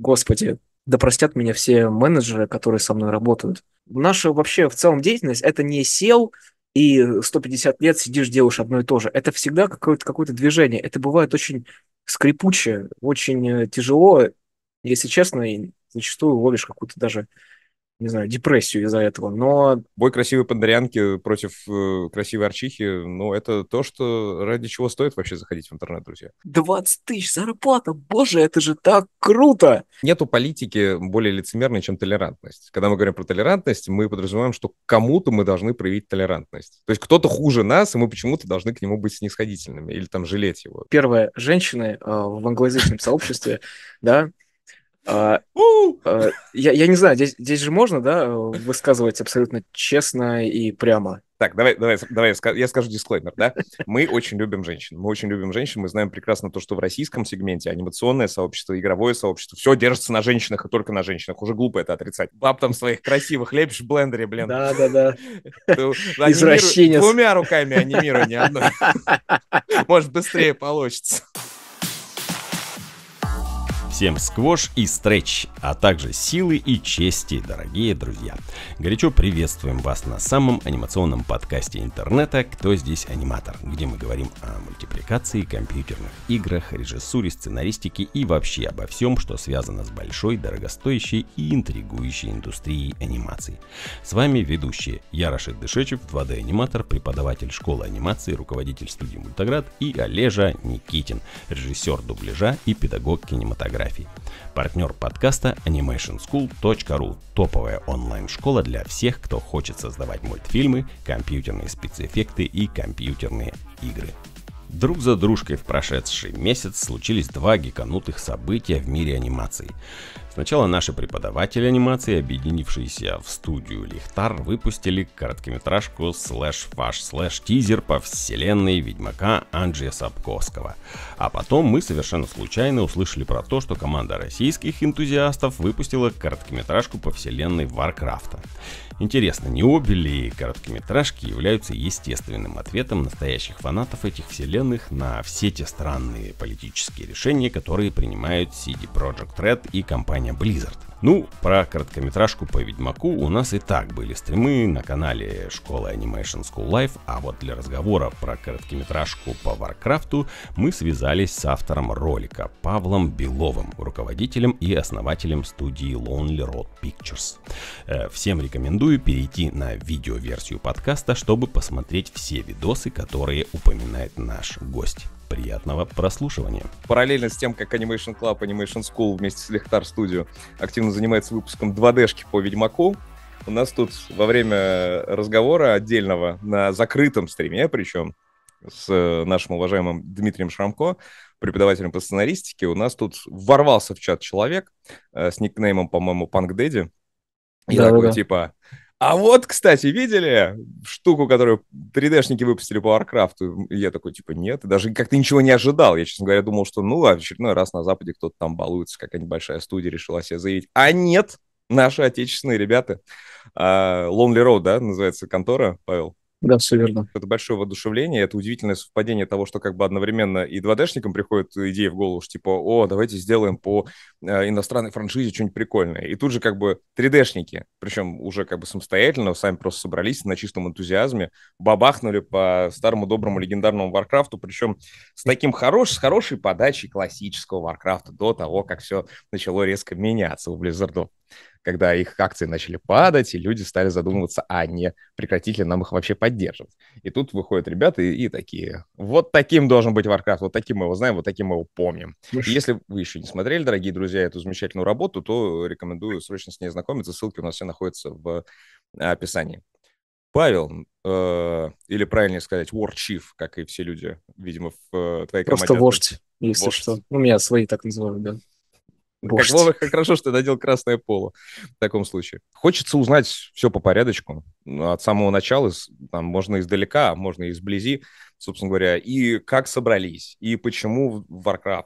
Господи, да простят меня все менеджеры, которые со мной работают. Наша вообще в целом деятельность – это не сел и 150 лет сидишь, делаешь одно и то же. Это всегда какое-то какое движение. Это бывает очень скрипуче, очень э, тяжело. Если честно, и зачастую ловишь какую-то даже не знаю, депрессию из-за этого, но... Бой красивой Пандарянки против э, красивой Арчихи, ну, это то, что ради чего стоит вообще заходить в интернет, друзья. 20 тысяч зарплата, боже, это же так круто! Нету политики более лицемерной, чем толерантность. Когда мы говорим про толерантность, мы подразумеваем, что кому-то мы должны проявить толерантность. То есть кто-то хуже нас, и мы почему-то должны к нему быть снисходительными или там жалеть его. Первая женщина э, в англоязычном сообществе, да, а, а, я я не знаю, здесь здесь же можно, да, высказывать абсолютно честно и прямо. Так, давай, давай, давай, я скажу дисклеймер, да? Мы очень любим женщин, мы очень любим женщин, мы знаем прекрасно то, что в российском сегменте анимационное сообщество, игровое сообщество, все держится на женщинах и только на женщинах, уже глупо это отрицать. Баб там своих красивых лепишь в блендере, блин. Да-да-да, извращенец. Двумя руками анимирую не одной. Может, быстрее получится. Всем сквош и стретч, а также силы и чести, дорогие друзья. Горячо приветствуем вас на самом анимационном подкасте интернета «Кто здесь аниматор?», где мы говорим о мультипликации, компьютерных играх, режиссуре, сценаристике и вообще обо всем, что связано с большой, дорогостоящей и интригующей индустрией анимации. С вами ведущие Ярошек Дышечев, 2D-аниматор, преподаватель школы анимации, руководитель студии «Мультоград» и Олежа Никитин, режиссер дубляжа и педагог кинематографии фотографий. Партнер подкаста animationschool.ru – топовая онлайн-школа для всех, кто хочет создавать мультфильмы, компьютерные спецэффекты и компьютерные игры. Друг за дружкой в прошедший месяц случились два гиканутых события в мире анимации. Сначала наши преподаватели анимации, объединившиеся в студию Лихтар, выпустили короткометражку слэш-фаш-слэш-тизер по вселенной Ведьмака Анджия Сапковского. А потом мы совершенно случайно услышали про то, что команда российских энтузиастов выпустила короткометражку по вселенной Варкрафта. Интересно, не обе ли короткометражки являются естественным ответом настоящих фанатов этих вселенных на все те странные политические решения, которые принимают CD Projekt Red и компания Blizzard? Ну, про короткометражку по Ведьмаку у нас и так были стримы на канале Школа Animation School Life, а вот для разговора про короткометражку по Варкрафту мы связались с автором ролика Павлом Беловым, руководителем и основателем студии Lonely Road Pictures. Э, всем рекомендую рекомендую перейти на видеоверсию подкаста, чтобы посмотреть все видосы, которые упоминает наш гость. Приятного прослушивания. Параллельно с тем, как Animation Club, Animation School вместе с Лехтар Studio активно занимается выпуском 2D-шки по Ведьмаку, у нас тут во время разговора отдельного на закрытом стриме, причем с э, нашим уважаемым Дмитрием Шрамко, преподавателем по сценаристике, у нас тут ворвался в чат человек э, с никнеймом, по-моему, Панк Дэдди, и да, такой, да. типа, а вот, кстати, видели штуку, которую 3D-шники выпустили по Warcraft? Я такой, типа, нет, даже как-то ничего не ожидал. Я, честно говоря, думал, что, ну, в очередной раз на Западе кто-то там балуется, какая-нибудь большая студия решила себе заявить. А нет, наши отечественные ребята. Uh, Lonely Road, да, называется контора, Павел? Да, все верно. Это большое воодушевление, это удивительное совпадение того, что как бы одновременно и 2D-шникам приходит идея в голову, что типа, о, давайте сделаем по э, иностранной франшизе что-нибудь прикольное. И тут же как бы 3D-шники, причем уже как бы самостоятельно, сами просто собрались на чистом энтузиазме, бабахнули по старому доброму легендарному Варкрафту, причем с таким хорош, с хорошей подачей классического Варкрафта до того, как все начало резко меняться у Близзардов когда их акции начали падать, и люди стали задумываться, а не прекратить ли нам их вообще поддерживать. И тут выходят ребята и, и такие, вот таким должен быть Warcraft, вот таким мы его знаем, вот таким мы его помним. И если вы еще не смотрели, дорогие друзья, эту замечательную работу, то рекомендую срочно с ней знакомиться, ссылки у нас все находятся в описании. Павел, э, или правильнее сказать, War Chief, как и все люди, видимо, в э, твоей команде. Просто вождь, если вождь. что. У ну, меня свои так называют, да. Как, Вова, как хорошо, что ты надел красное поло в таком случае. Хочется узнать все по порядочку. Ну, от самого начала, там, можно издалека, а можно и изблизи, собственно говоря. И как собрались, и почему Warcraft,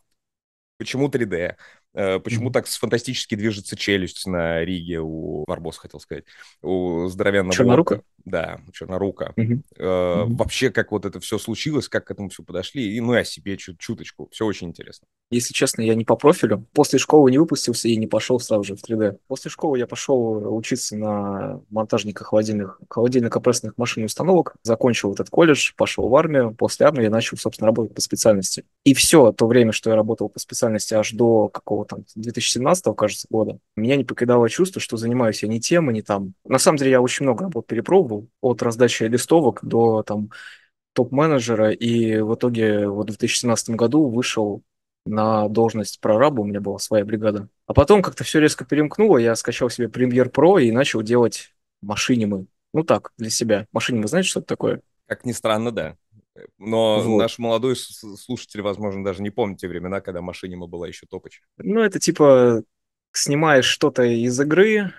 почему 3D, Э, почему так фантастически движется челюсть на Риге у Барбос, хотел сказать, у здоровенного Чернорука? Блока. Да, Чернорука. Угу. Э, угу. Вообще, как вот это все случилось, как к этому все подошли, и, ну, и о себе чуть чуточку. Все очень интересно. Если честно, я не по профилю. После школы не выпустился и не пошел сразу же в 3D. После школы я пошел учиться на монтажника холодильных, холодильно-компрессных машин и установок. Закончил этот колледж, пошел в армию. После армии я начал, собственно, работать по специальности. И все то время, что я работал по специальности аж до какого там, 2017, кажется, года, меня не покидало чувство, что занимаюсь я не тем и не там. На самом деле я очень много работ перепробовал, от раздачи листовок до там топ-менеджера, и в итоге вот в 2017 году вышел на должность прораба, у меня была своя бригада. А потом как-то все резко перемкнуло, я скачал себе Premiere Pro и начал делать машинимы. Ну так, для себя. Машинимы, знаете, что это такое? Как ни странно, да. Но вот. наш молодой слушатель, возможно, даже не помнит те времена, когда машинима была еще топоч. Ну, это типа снимаешь что-то из игры,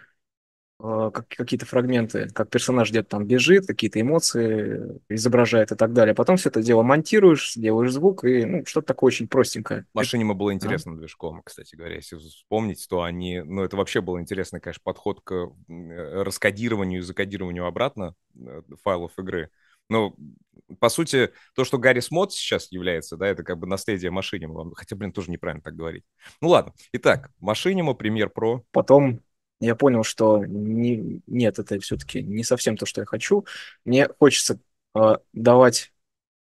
а, как, какие-то фрагменты, как персонаж где-то там бежит, какие-то эмоции изображает и так далее. Потом все это дело монтируешь, делаешь звук и ну, что-то такое очень простенькое. Машинима было интересным а? движком, кстати говоря. Если вспомнить, то они... Ну, это вообще был интересный, конечно, подход к э, раскодированию и закодированию обратно э, файлов игры ну, по сути, то, что Гарри Смот сейчас является, да, это как бы наследие Машинима. Хотя, блин, тоже неправильно так говорить. Ну ладно. Итак, Машинима, пример про... Потом я понял, что не, нет, это все-таки не совсем то, что я хочу. Мне хочется э, давать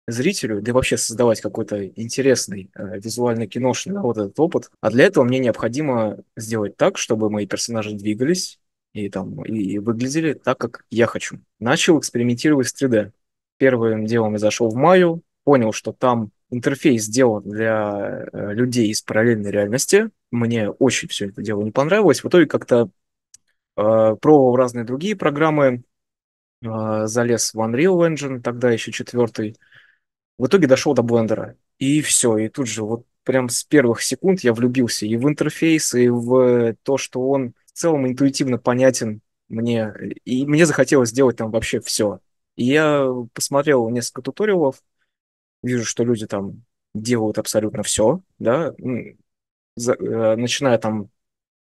зрителю, да и вообще создавать какой-то интересный э, визуально киношный да, вот этот опыт. А для этого мне необходимо сделать так, чтобы мои персонажи двигались и там и выглядели так, как я хочу. Начал экспериментировать с 3D. Первым делом я зашел в Маю, понял, что там интерфейс сделан для э, людей из параллельной реальности. Мне очень все это дело не понравилось. В итоге как-то э, пробовал разные другие программы, э, залез в Unreal Engine, тогда еще четвертый. В итоге дошел до блендера. И все, и тут же вот прям с первых секунд я влюбился и в интерфейс, и в то, что он в целом интуитивно понятен мне. И мне захотелось сделать там вообще все. И я посмотрел несколько туториалов, вижу, что люди там делают абсолютно все, да, ну, за, э, начиная там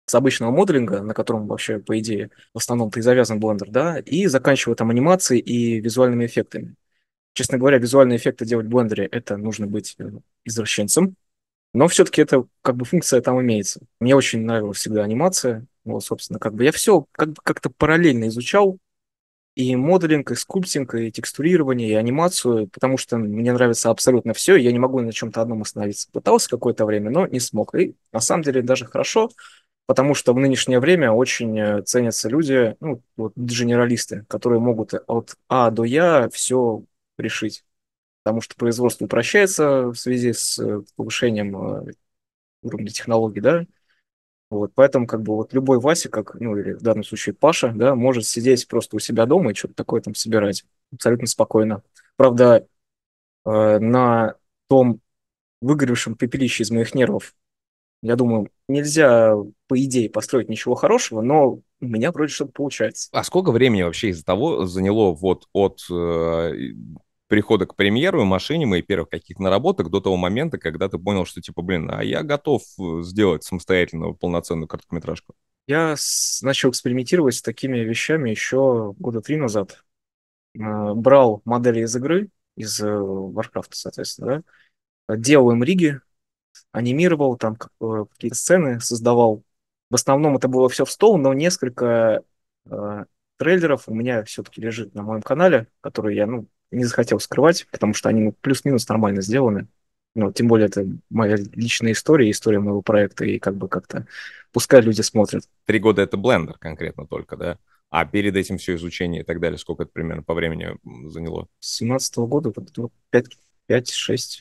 с обычного моделинга, на котором вообще, по идее, в основном-то и завязан блендер, да, и заканчивая там анимацией и визуальными эффектами. Честно говоря, визуальные эффекты делать в блендере – это нужно быть э, извращенцем, но все-таки это как бы функция там имеется. Мне очень нравилась всегда анимация, вот, собственно, как бы я все как- как-то параллельно изучал, и моделинг, и скульптинг, и текстурирование, и анимацию, потому что мне нравится абсолютно все, я не могу на чем-то одном остановиться. Пытался какое-то время, но не смог. И на самом деле даже хорошо, потому что в нынешнее время очень э, ценятся люди, ну, вот генералисты, которые могут от А до Я все решить, потому что производство упрощается в связи с э, повышением э, уровня технологий, да, вот, поэтому как бы вот любой Вася, как, ну или в данном случае Паша, да, может сидеть просто у себя дома и что-то такое там собирать абсолютно спокойно. Правда, э, на том выгоревшем пепелище из моих нервов, я думаю, нельзя, по идее, построить ничего хорошего, но у меня вроде что-то получается. А сколько времени вообще из-за того заняло вот от э, прихода к премьеру, машине и первых каких-то наработок до того момента, когда ты понял, что типа, блин, а я готов э, сделать самостоятельную полноценную короткометражку? Я начал экспериментировать с такими вещами еще года три назад. Э, брал модели из игры, из э, Warcraft, соответственно, да? делал им риги, анимировал там какие-то сцены, создавал. В основном это было все в стол, но несколько трейлеров у меня все-таки лежит на моем канале, который я, ну, не захотел скрывать, потому что они плюс-минус нормально сделаны. Ну, тем более это моя личная история, история моего проекта, и как бы как-то пускай люди смотрят. Три года это блендер конкретно только, да? А перед этим все изучение и так далее, сколько это примерно по времени заняло? С 17 -го года, 5, 5-6,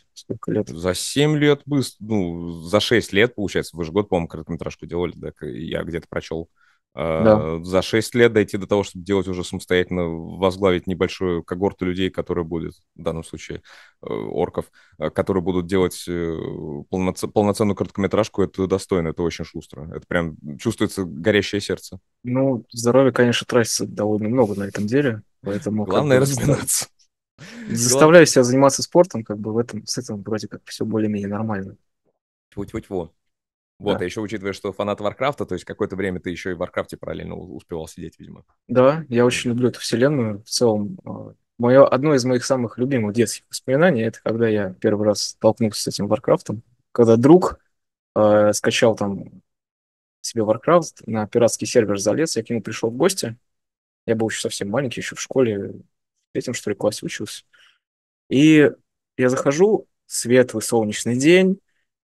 ну, сколько лет? За 7 лет, быстро, ну, за 6 лет, получается. Вы же год, по-моему, короткометражку делали, да? Я где-то прочел да. Э, за 6 лет дойти до того, чтобы делать уже самостоятельно, возглавить небольшую когорту людей, которые будут, в данном случае э, орков, э, которые будут делать полноц... полноценную короткометражку, это достойно, это очень шустро. Это прям чувствуется горящее сердце. Ну, здоровье, конечно, тратится довольно много на этом деле, поэтому... Главное разминаться. Заставляю себя заниматься спортом, как бы в этом, с этим вроде как все более-менее нормально. Тьфу-тьфу-тьфу. Вот, да. а еще учитывая, что фанат Варкрафта, то есть какое-то время ты еще и в Варкрафте параллельно успевал сидеть, видимо. Да, я очень люблю эту вселенную в целом. А, Мое, одно из моих самых любимых детских воспоминаний, это когда я первый раз столкнулся с этим Варкрафтом, когда друг э, скачал там себе Warcraft, на пиратский сервер залез, я к нему пришел в гости. Я был еще совсем маленький, еще в школе, этим что ли, классе учился. И я захожу, светлый солнечный день,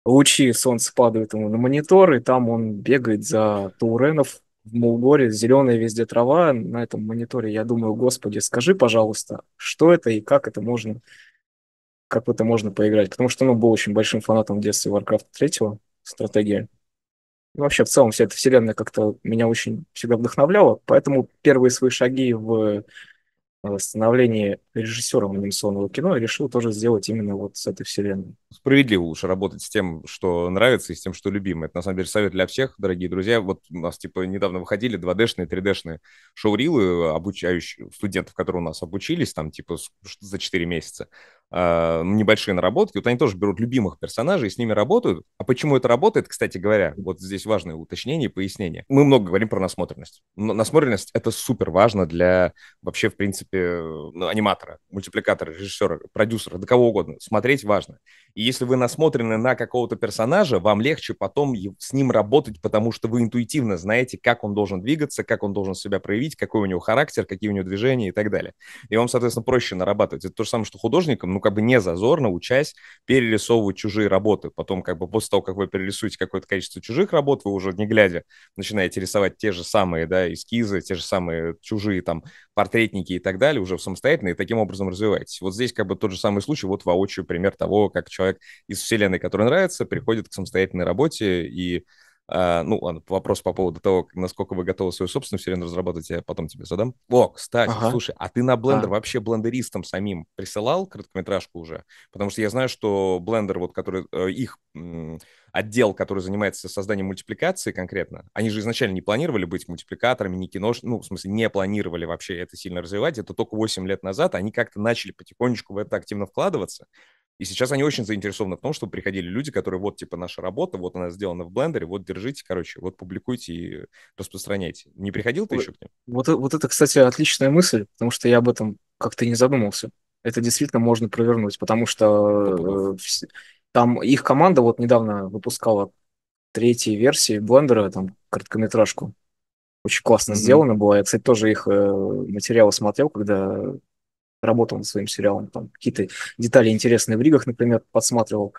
лучи солнца падают ему на монитор, и там он бегает за туренов в Мулгоре, зеленая везде трава на этом мониторе. Я думаю, господи, скажи, пожалуйста, что это и как это можно, как в это можно поиграть. Потому что, ну, был очень большим фанатом в детстве Warcraft 3, стратегия. И вообще, в целом, вся эта вселенная как-то меня очень всегда вдохновляла, поэтому первые свои шаги в становлении режиссером анимационного кино и решил тоже сделать именно вот с этой вселенной. Справедливо лучше работать с тем, что нравится, и с тем, что любимое. Это, на самом деле, совет для всех, дорогие друзья. Вот у нас, типа, недавно выходили 2D-шные, 3D-шные шоурилы, обучающие студентов, которые у нас обучились, там, типа, за 4 месяца э, небольшие наработки. Вот они тоже берут любимых персонажей и с ними работают. А почему это работает, кстати говоря, вот здесь важное уточнение и пояснение. Мы много говорим про насмотренность. Но насмотренность — это супер важно для вообще, в принципе, ну, аниматора, мультипликатора, режиссера, продюсера, да кого угодно. Смотреть важно. И если вы насмотрены на какого-то персонажа, вам легче потом с ним работать, потому что вы интуитивно знаете, как он должен двигаться, как он должен себя проявить, какой у него характер, какие у него движения и так далее. И вам, соответственно, проще нарабатывать. Это то же самое, что художникам, ну, как бы не зазорно, учась, перерисовывать чужие работы. Потом как бы после того, как вы перерисуете какое-то количество чужих работ, вы уже не глядя начинаете рисовать те же самые, да, эскизы, те же самые чужие там портретники и так далее, уже самостоятельно, и таким образом развиваетесь. Вот здесь как бы тот же самый случай, вот воочию пример того, как человек из вселенной, который нравится, приходит к самостоятельной работе и а, ну, вопрос по поводу того, насколько вы готовы свою собственную вселенную разрабатывать, я потом тебе задам. О, кстати, ага. слушай, а ты на Blender а. вообще блендеристам самим присылал короткометражку уже? Потому что я знаю, что Blender, вот который э, их отдел, который занимается созданием мультипликации конкретно, они же изначально не планировали быть мультипликаторами, не кинош... ну, в смысле, не планировали вообще это сильно развивать. Это только 8 лет назад они как-то начали потихонечку в это активно вкладываться. И сейчас они очень заинтересованы в том, чтобы приходили люди, которые вот, типа, наша работа, вот она сделана в блендере, вот держите, короче, вот публикуйте и распространяйте. Не приходил ты вот, еще к ним? Вот, э, вот это, кстати, отличная мысль, потому что я об этом как-то и не задумался. Это действительно можно провернуть, потому что э, там их команда вот недавно выпускала третьей версии блендера, там, короткометражку. Очень классно mm-hmm. сделано было. Я, кстати, тоже их э, материалы смотрел, когда работал над своим сериалом, там какие-то детали интересные в ригах, например, подсматривал.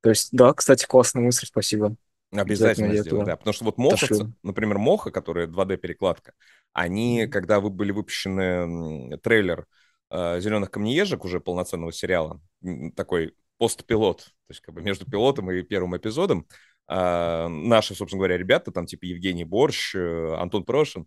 То есть, да, кстати, классная мысль, спасибо. Обязательно сделай, да. Потому что вот Моха, например, Моха, которая 2D-перекладка, они, когда вы были выпущены трейлер э, «Зеленых камнеежек» уже полноценного сериала, такой постпилот, то есть как бы между пилотом и первым эпизодом, а, наши, собственно говоря, ребята, там типа Евгений Борщ, э, Антон Прошин,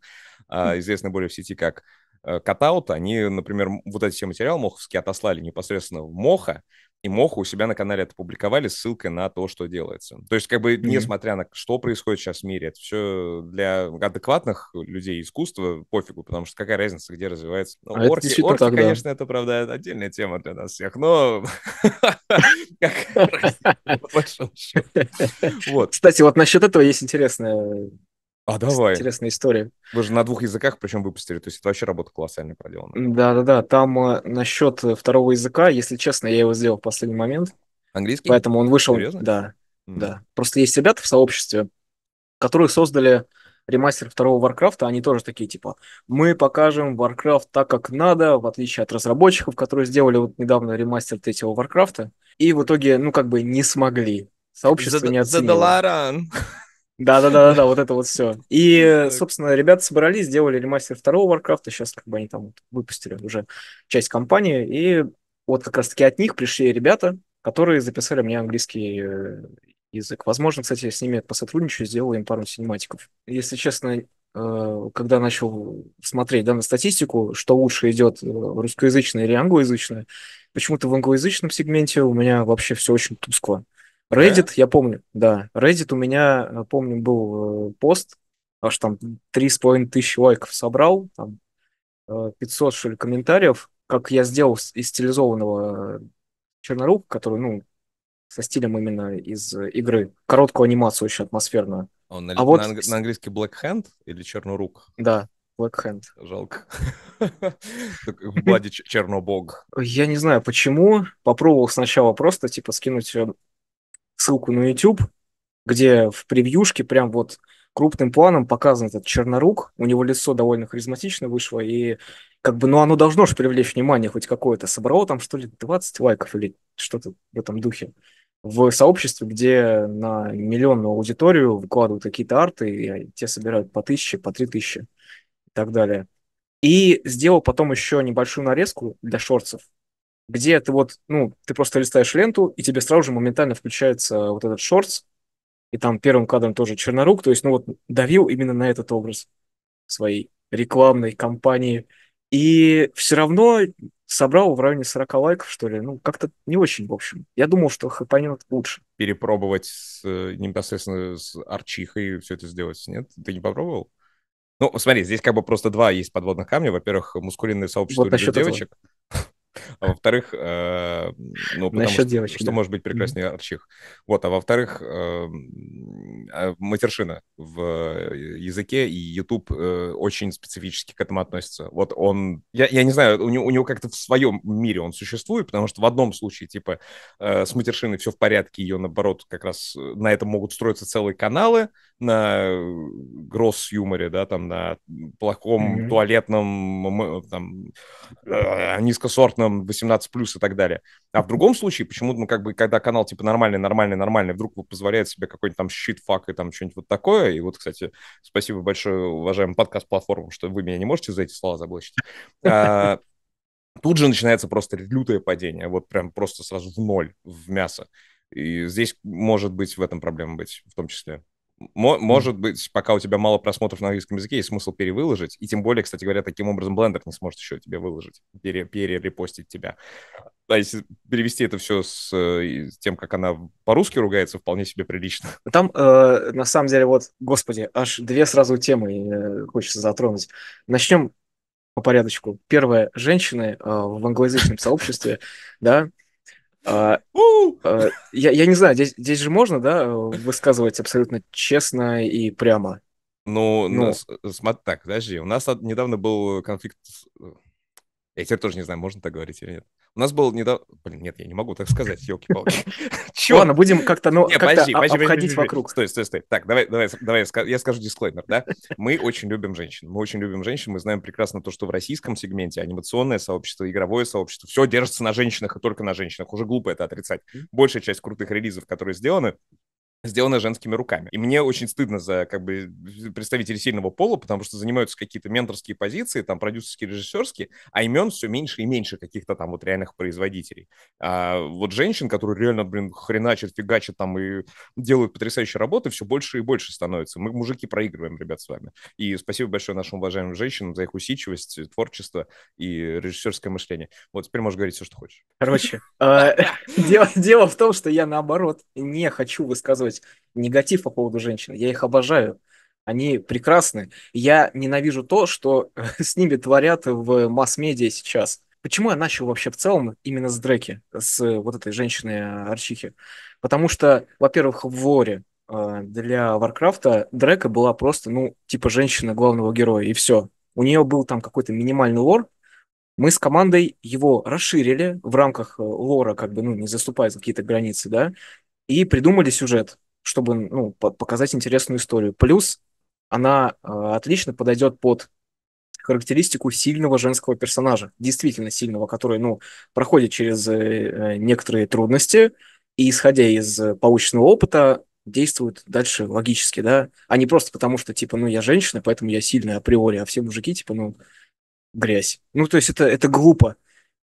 а, известный более в сети как Э, катаут, они, например, вот эти все материалы моховские отослали непосредственно в Моха, и Моха у себя на канале это публиковали с ссылкой на то, что делается. То есть, как бы, mm-hmm. несмотря на что происходит сейчас в мире, это все для адекватных людей искусства пофигу, потому что какая разница, где развивается. Ну, а орки, это орки так, конечно, да. это, правда, отдельная тема для нас всех, но... Вот. Кстати, вот насчет этого есть интересная а, давай. Интересная история. Вы же на двух языках причем выпустили, то есть это вообще работа колоссальная проделана. Да-да-да, там э, насчет э, второго языка, если честно, я его сделал в последний момент. Английский? Поэтому он вышел... Серьезно? Да, mm. да. Просто есть ребята в сообществе, которые создали ремастер второго Варкрафта, они тоже такие, типа, мы покажем Warcraft так, как надо, в отличие от разработчиков, которые сделали вот недавно ремастер третьего Варкрафта, и в итоге, ну, как бы не смогли. Сообщество за, не оценило. За долларан. Да-да-да, да, вот это вот все. И, собственно, ребята собрались, сделали ремастер второго Warcraft, сейчас как бы они там выпустили уже часть компании, и вот как раз-таки от них пришли ребята, которые записали мне английский э, язык. Возможно, кстати, я с ними посотрудничаю, сделаю им пару синематиков. Если честно, э, когда начал смотреть да, на статистику, что лучше идет э, русскоязычное или англоязычное, почему-то в англоязычном сегменте у меня вообще все очень тускло. Reddit, да? я помню, да. Reddit у меня, э, помню, был э, пост, аж там 3,5 тысячи лайков собрал, там 500, э, что ли, комментариев, как я сделал из стилизованного чернорука, который, ну, со стилем именно из игры. Короткую анимацию очень атмосферную. А он на, а на, вот... анг... на английский Black Hand или Чернорук? Да, Black Hand. Жалко. Влади Чернобог. Я не знаю, почему. Попробовал сначала просто, типа, скинуть ссылку на YouTube, где в превьюшке прям вот крупным планом показан этот чернорук. У него лицо довольно харизматично вышло, и как бы, ну, оно должно же привлечь внимание хоть какое-то. Собрало там, что ли, 20 лайков или что-то в этом духе в сообществе, где на миллионную аудиторию выкладывают какие-то арты, и те собирают по тысяче, по три тысячи и так далее. И сделал потом еще небольшую нарезку для шорцев, где ты вот, ну, ты просто листаешь ленту, и тебе сразу же моментально включается вот этот шортс, и там первым кадром тоже Чернорук, то есть, ну вот, давил именно на этот образ своей рекламной кампании. И все равно собрал в районе 40 лайков, что ли. Ну, как-то не очень, в общем. Я думал, что хайпанет лучше. Перепробовать с, э, непосредственно с Арчихой все это сделать, нет? Ты не попробовал? Ну, смотри, здесь как бы просто два есть подводных камня. Во-первых, мускулинное сообщество вот девочек. Этого. А во-вторых, э, ну, потому что, девочек, что да. может быть прекраснее mm-hmm. арчих. Вот, а во-вторых, э, матершина в э, языке, и YouTube э, очень специфически к этому относится. Вот он, я, я не знаю, у него, у него как-то в своем мире он существует, потому что в одном случае, типа, э, с матершиной все в порядке, ее, наоборот, как раз э, на этом могут строиться целые каналы, на э, гросс-юморе, да, там, на плохом mm-hmm. туалетном, там, э, низкосортном животным, 18+, и так далее. А в другом случае, почему-то, мы как бы, когда канал, типа, нормальный, нормальный, нормальный, вдруг позволяет себе какой-нибудь там щит-фак и там что-нибудь вот такое, и вот, кстати, спасибо большое уважаемым подкаст-платформам, что вы меня не можете за эти слова заблочить. А, тут же начинается просто лютое падение, вот прям просто сразу в ноль, в мясо. И здесь может быть в этом проблема быть, в том числе может быть, пока у тебя мало просмотров на английском языке, есть смысл перевыложить. И тем более, кстати говоря, таким образом Blender не сможет еще тебе выложить, пере, перерепостить тебя. А если перевести это все с, э, с тем, как она по-русски ругается, вполне себе прилично. Там, э, на самом деле, вот, господи, аж две сразу темы э, хочется затронуть. Начнем по порядочку. Первая женщины э, в англоязычном сообществе, да, а, а, я я не знаю, здесь здесь же можно, да, э, высказывать абсолютно честно и прямо? Ну, ну. ну э, смотри, так, подожди, у нас недавно был конфликт, э, я теперь тоже не знаю, можно так говорить или нет. У нас был недавно... Блин, нет, я не могу так сказать, елки-палки. Чего? Ладно, будем как-то, ну, как-то обходить вокруг. Стой, стой, стой. Так, давай, давай, давай, я скажу дисклеймер, да? Мы очень любим женщин. Мы очень любим женщин. Мы знаем прекрасно то, что в российском сегменте анимационное сообщество, игровое сообщество, все держится на женщинах и только на женщинах. Уже глупо это отрицать. Большая часть крутых релизов, которые сделаны, сделано женскими руками. И мне очень стыдно за как бы представителей сильного пола, потому что занимаются какие-то менторские позиции, там продюсерские, режиссерские, а имен все меньше и меньше каких-то там вот реальных производителей. А вот женщин, которые реально, блин, хреначат, фигачат там и делают потрясающие работы, все больше и больше становится. Мы, мужики, проигрываем, ребят, с вами. И спасибо большое нашим уважаемым женщинам за их усидчивость, творчество и режиссерское мышление. Вот теперь можешь говорить все, что хочешь. Короче, э, дело в том, что я наоборот не хочу высказывать высказывать негатив по поводу женщин. Я их обожаю. Они прекрасны. Я ненавижу то, что с ними творят в масс-медиа сейчас. Почему я начал вообще в целом именно с Дреки, с вот этой женщины э, Арчихи? Потому что, во-первых, в Воре э, для Варкрафта Дрека была просто, ну, типа женщина главного героя, и все. У нее был там какой-то минимальный лор. Мы с командой его расширили в рамках э, лора, как бы, ну, не заступая за какие-то границы, да и придумали сюжет, чтобы ну, показать интересную историю. Плюс она э, отлично подойдет под характеристику сильного женского персонажа, действительно сильного, который ну, проходит через э, э, некоторые трудности и, исходя из полученного опыта, действует дальше логически, да, а не просто потому, что, типа, ну, я женщина, поэтому я сильная априори, а все мужики, типа, ну, грязь. Ну, то есть это, это глупо.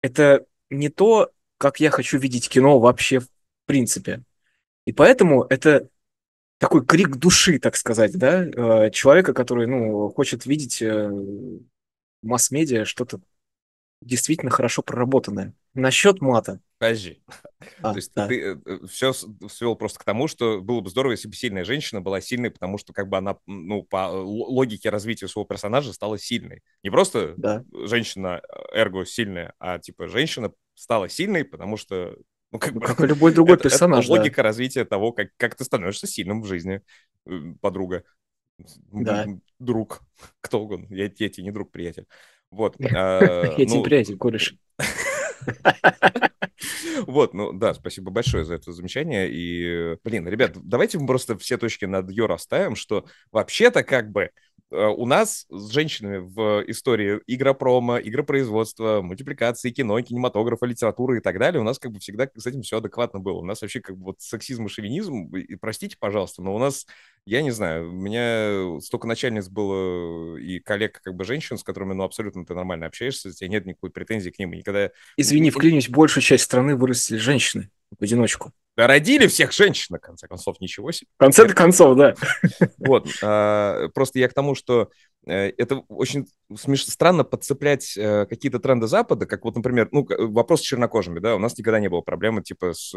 Это не то, как я хочу видеть кино вообще в принципе. И поэтому это такой крик души, так сказать, да, э, человека, который, ну, хочет видеть э, масс-медиа что-то действительно хорошо проработанное. Насчет мата. Подожди. А, То есть да. ты э, все свел просто к тому, что было бы здорово, если бы сильная женщина была сильной, потому что как бы она, ну, по логике развития своего персонажа стала сильной. Не просто да. женщина эрго сильная, а типа женщина стала сильной, потому что ну, как, ну, как любой другой это, персонаж. Это логика да. развития того, как, как ты становишься сильным в жизни, подруга, да. друг, кто угодно. Я, я тебе не друг, приятель. Вот. А, я тебе ну, приятель, кореш. Вот, ну да, спасибо большое за это замечание. И, блин, ребят, давайте мы просто все точки над ее расставим, что вообще-то как бы Э, у нас с женщинами в истории игропрома, игропроизводства, мультипликации, кино, кинематографа, литературы и так далее, у нас как бы всегда с этим все адекватно было. У нас вообще как бы вот сексизм и шовинизм, и, простите, пожалуйста, но у нас, я не знаю, у меня столько начальниц было э, и коллег как бы женщин, с которыми, ну, абсолютно ты нормально общаешься, у тебя нет никакой претензии к ним. И никогда... Извини, вклинюсь, большую часть страны вырастили женщины в одиночку. Родили всех женщин, на конце концов, ничего себе. В конце концов, да. Вот, а, просто я к тому, что э, это очень смеш... странно подцеплять э, какие-то тренды Запада, как вот, например, ну, э, вопрос с чернокожими, да, у нас никогда не было проблемы, типа, с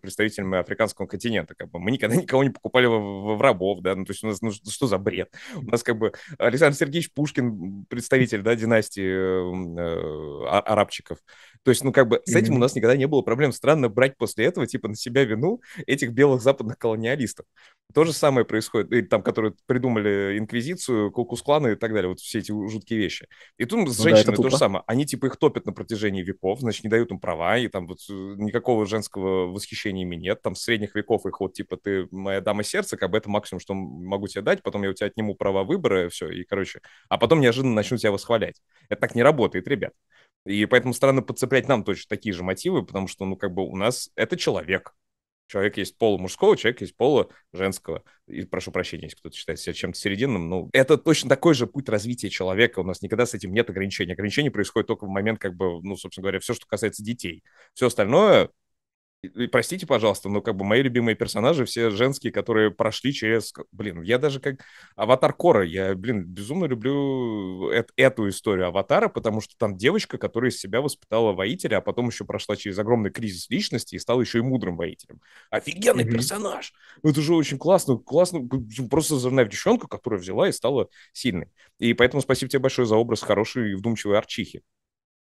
представителями африканского континента, как бы, мы никогда никого не покупали в, в рабов, да, ну, то есть у нас, ну, что за бред? У нас, как бы, Александр Сергеевич Пушкин, представитель, да, династии эм, э, а, арабчиков, то есть, ну, как бы, с этим у нас никогда не было проблем, странно брать после этого, типа, на себя вину этих белых западных колониалистов. То же самое происходит, и там, которые придумали инквизицию, кукус-кланы и так далее, вот все эти жуткие вещи. И тут ну с ну, да, то же самое. Они типа их топят на протяжении веков, значит, не дают им права, и там вот э, никакого женского восхищения ими нет. Там с средних веков их вот типа ты моя дама сердца, как бы это максимум, что могу тебе дать, потом я у тебя отниму права выбора, и все, и короче. А потом неожиданно начнут тебя восхвалять. Это так не работает, ребят. И поэтому странно подцеплять нам точно такие же мотивы, потому что, ну, как бы у нас это человек, Человек есть пола мужского, человек есть пола женского. И прошу прощения, если кто-то считает себя чем-то серединным. Ну, это точно такой же путь развития человека. У нас никогда с этим нет ограничений. Ограничения происходят только в момент, как бы, ну, собственно говоря, все, что касается детей. Все остальное простите, пожалуйста, но как бы мои любимые персонажи все женские, которые прошли через... Блин, я даже как Аватар Кора, я, блин, безумно люблю эт- эту историю Аватара, потому что там девочка, которая из себя воспитала воителя, а потом еще прошла через огромный кризис личности и стала еще и мудрым воителем. Офигенный mm-hmm. персонаж! Ну, это же очень классно, классно, просто зерная девчонка, которая взяла и стала сильной. И поэтому спасибо тебе большое за образ хорошей и вдумчивой Арчихи.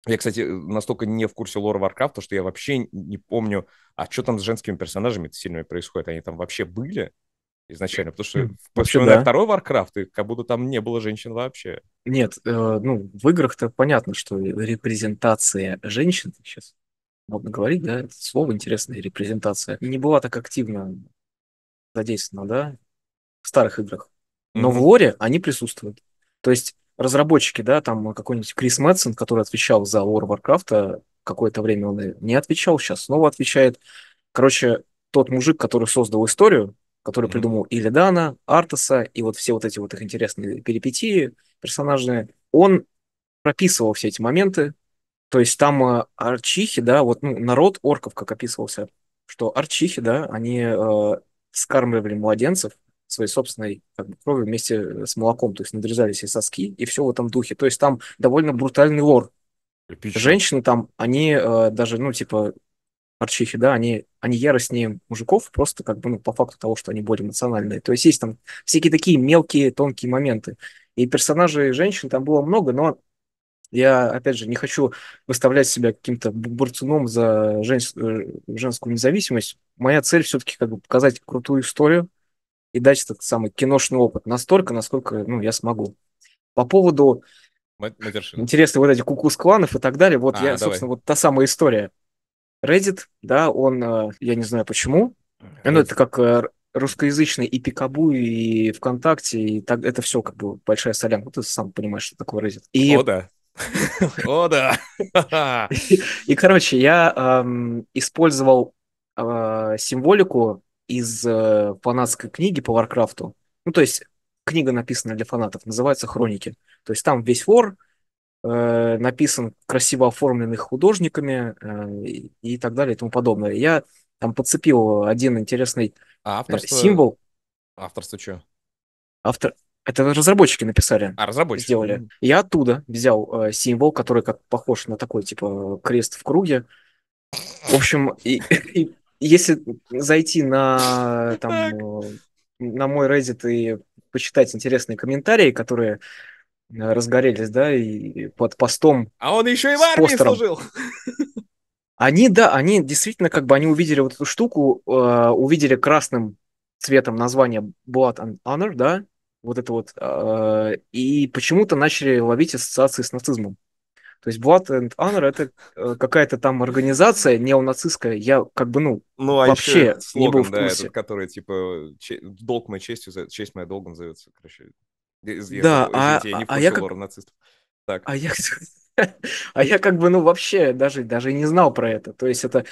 Я, кстати, э, настолько не в курсе лора Варкрафта, что я вообще не помню, а что там с женскими персонажами сильными происходит. Они там вообще были изначально? Потому что вообще, да. второй Варкрафт, и как будто там не было женщин вообще. Нет, э, ну, в играх-то понятно, что репрезентация женщин, сейчас модно говорить, да, это слово интересное, репрезентация, не была так активно задействована, да, в старых играх. Но mm-hmm. в лоре они присутствуют. То есть разработчики, да, там какой-нибудь Крис Мэтсон, который отвечал за World лор Варкрафта, какое-то время он не отвечал, сейчас снова отвечает. Короче, тот мужик, который создал историю, который mm-hmm. придумал Илидана, Артаса и вот все вот эти вот их интересные перипетии персонажные, он прописывал все эти моменты. То есть там а, арчихи, да, вот ну, народ орков, как описывался, что арчихи, да, они э, скармливали младенцев, своей собственной как бы, крови вместе э, с молоком, то есть надрезались и соски, и все в этом духе. То есть там довольно брутальный лор. Эпично. Женщины там, они э, даже, ну, типа, арчихи, да, они, они яростнее мужиков, просто как бы, ну, по факту того, что они более эмоциональные. То есть есть там всякие такие мелкие, тонкие моменты. И персонажей женщин там было много, но я, опять же, не хочу выставлять себя каким-то борцуном за жен... Э, женскую независимость. Моя цель все-таки как бы показать крутую историю, и дать этот самый киношный опыт настолько, насколько ну, я смогу. По поводу Матершина. интересных вот этих кукус кланов и так далее, вот а, я, давай. собственно, вот та самая история. Reddit, да, он, э, я не знаю почему, Reddit. ну это как э, русскоязычный и Пикабу, и ВКонтакте, и так, это все как бы большая солянка. Ты сам понимаешь, что такое Reddit. И... О, да. О, да. И, короче, я эм, использовал э, символику из э, фанатской книги по Варкрафту. Ну, то есть книга написана для фанатов, называется «Хроники». То есть там весь вор э, написан красиво оформленных художниками э, и, так далее и тому подобное. Я там подцепил один интересный а э, авторство... символ. Авторство что? Автор... Это разработчики написали. А, разработчики. Сделали. Я оттуда взял э, символ, который как похож на такой, типа, крест в круге. В общем, и, и если зайти на, там, э, на мой Reddit и почитать интересные комментарии, которые э, разгорелись, да, и под постом. А он еще и в армии постером. служил. Они, да, они действительно, как бы они увидели вот эту штуку, э, увидели красным цветом название Blood and Honor, да, вот это вот, э, и почему-то начали ловить ассоциации с нацизмом. То есть Blood and Honor это э, какая-то там организация неонацистская. Я как бы, ну, ну а вообще слоган, не был в курсе. Да, этот, который типа долг моя честь, честь моя долгом зовется, короче. Из, да, я, а, я не а я как... нацистов. Так. А я... а я как бы, ну, вообще даже, даже не знал про это. То есть это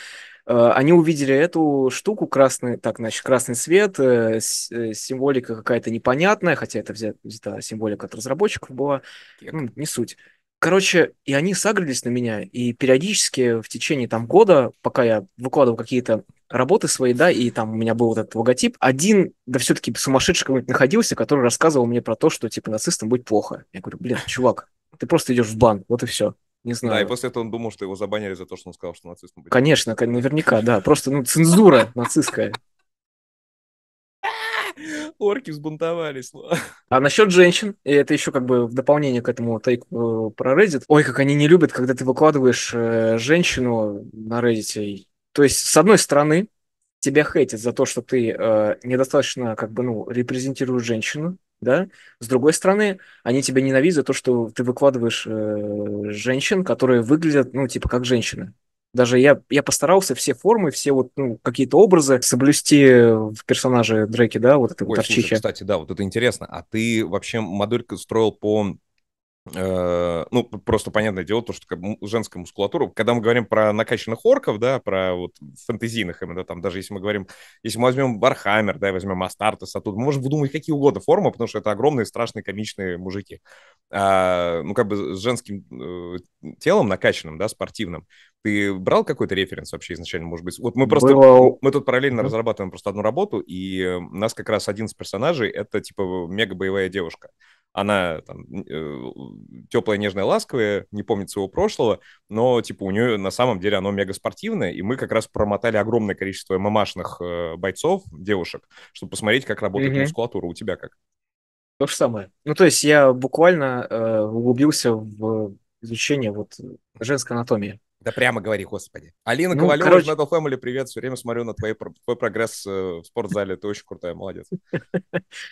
э, они увидели эту штуку, красный, так, значит, красный свет, э, символика какая-то непонятная, хотя это взята, символика от разработчиков была, ну, не суть. Короче, и они сагрились на меня, и периодически в течение там года, пока я выкладывал какие-то работы свои, да, и там у меня был вот этот логотип, один, да все-таки сумасшедший какой-нибудь находился, который рассказывал мне про то, что, типа, нацистам будет плохо. Я говорю, блин, чувак, ты просто идешь в бан, вот и все. Не знаю. Да, и после этого он думал, что его забанили за то, что он сказал, что нацистом будет. Конечно, наверняка, да. Просто, ну, цензура нацистская орки взбунтовались. Ну. А насчет женщин, и это еще как бы в дополнение к этому тейку э, про Reddit. Ой, как они не любят, когда ты выкладываешь э, женщину на Reddit. То есть, с одной стороны, тебя хейтят за то, что ты э, недостаточно как бы, ну, репрезентируешь женщину, да? С другой стороны, они тебя ненавидят за то, что ты выкладываешь э, женщин, которые выглядят, ну, типа, как женщины. Даже я, я постарался все формы, все вот ну, какие-то образы соблюсти в персонаже Дрейки, да, вот этой Ой, вот Слушай, кстати, да, вот это интересно. А ты вообще модельку строил по Э, ну, просто понятное дело, то, что женская мускулатура, когда мы говорим про накачанных орков, да, про вот фэнтезийных именно, там, даже если мы говорим, если мы возьмем Бархаммер, да, возьмем Астартес, а тут мы можем выдумать какие угодно формы, потому что это огромные, страшные, комичные мужики. А, ну, как бы с женским э, телом накачанным, да, спортивным, ты брал какой-то референс вообще изначально, может быть? Вот мы просто, Было... мы тут параллельно mm-hmm. разрабатываем просто одну работу, и у э, нас как раз один из персонажей, это, типа, мега-боевая девушка она там, э, теплая, нежная, ласковая, не помнит своего прошлого, но, типа, у нее на самом деле оно мега спортивное, и мы как раз промотали огромное количество мамашных э, бойцов, девушек, чтобы посмотреть, как работает mm-hmm. мускулатура. У тебя как? То же самое. Ну, то есть я буквально э, углубился в изучение вот женской анатомии. Да прямо говори, господи. Алина ну, Ковалева короче... из Metal Family, привет. Все время смотрю на твой, твой прогресс э, в спортзале. Ты очень крутая, молодец.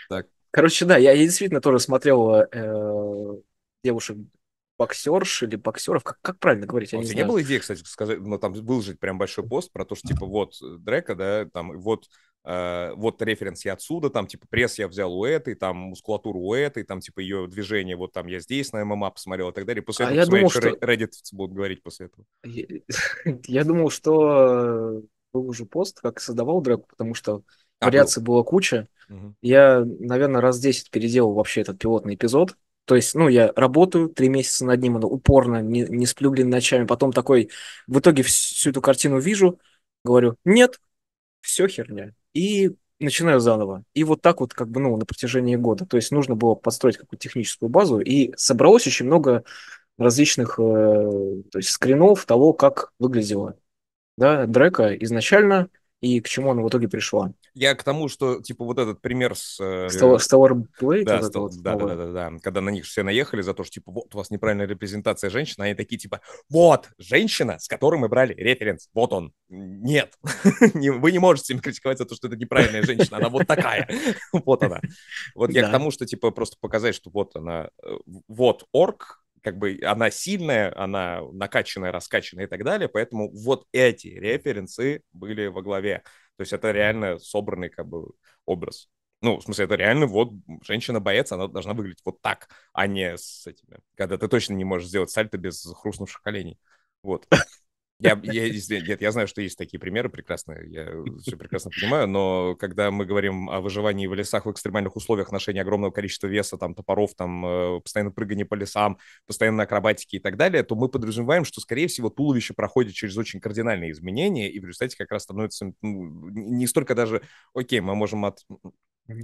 Так. Короче, да, я, я действительно тоже смотрел э, девушек боксерш или боксеров, как, как правильно говорить, я вот не знаю. было идеи, кстати, сказать, но ну, там выложить прям большой пост про то, что, типа, вот э, Дрека, да, там, вот Uh, вот референс я отсюда, там, типа, пресс я взял у этой, там, мускулатуру у этой, там, типа, ее движение, вот там я здесь на ММА посмотрел и так далее. После а этого я думал, что Reddit будут говорить после этого. Я, думал, что э, был уже пост, как создавал Дреку, потому что а, вариаций было куча. Я, наверное, раз 10 переделал вообще этот пилотный эпизод. То есть, ну, я работаю три месяца над ним, упорно, не, не сплю, блин, ночами. Потом такой, в итоге всю эту картину вижу, говорю, нет, все херня. И начинаю заново. И вот так вот, как бы, ну, на протяжении года. То есть нужно было построить какую-то техническую базу, и собралось очень много различных э, то есть скринов того, как выглядело. Да, дрека изначально и к чему она в итоге пришла. Я к тому, что, типа, вот этот пример с... с Stellar Blade? Да, да, да, да, Когда на них все наехали за то, что, типа, вот у вас неправильная репрезентация женщины, а они такие, типа, вот, женщина, с которой мы брали референс, вот он. Нет, вы не можете критиковать за то, что это неправильная женщина, она вот такая. Вот она. Вот я к тому, что, типа, просто показать, что вот она, э, вот орг, как бы она сильная, она накачанная, раскачанная и так далее, поэтому вот эти референсы были во главе. То есть это реально собранный как бы образ. Ну, в смысле, это реально вот женщина-боец, она должна выглядеть вот так, а не с этими. Когда ты точно не можешь сделать сальто без хрустнувших коленей. Вот. Я, я, нет, я знаю, что есть такие примеры прекрасные, я все прекрасно понимаю, но когда мы говорим о выживании в лесах в экстремальных условиях, ношении огромного количества веса, там, топоров, там, э, постоянно прыгание по лесам, постоянно акробатики и так далее, то мы подразумеваем, что, скорее всего, туловище проходит через очень кардинальные изменения, и в результате как раз становится ну, не столько даже, окей, мы можем от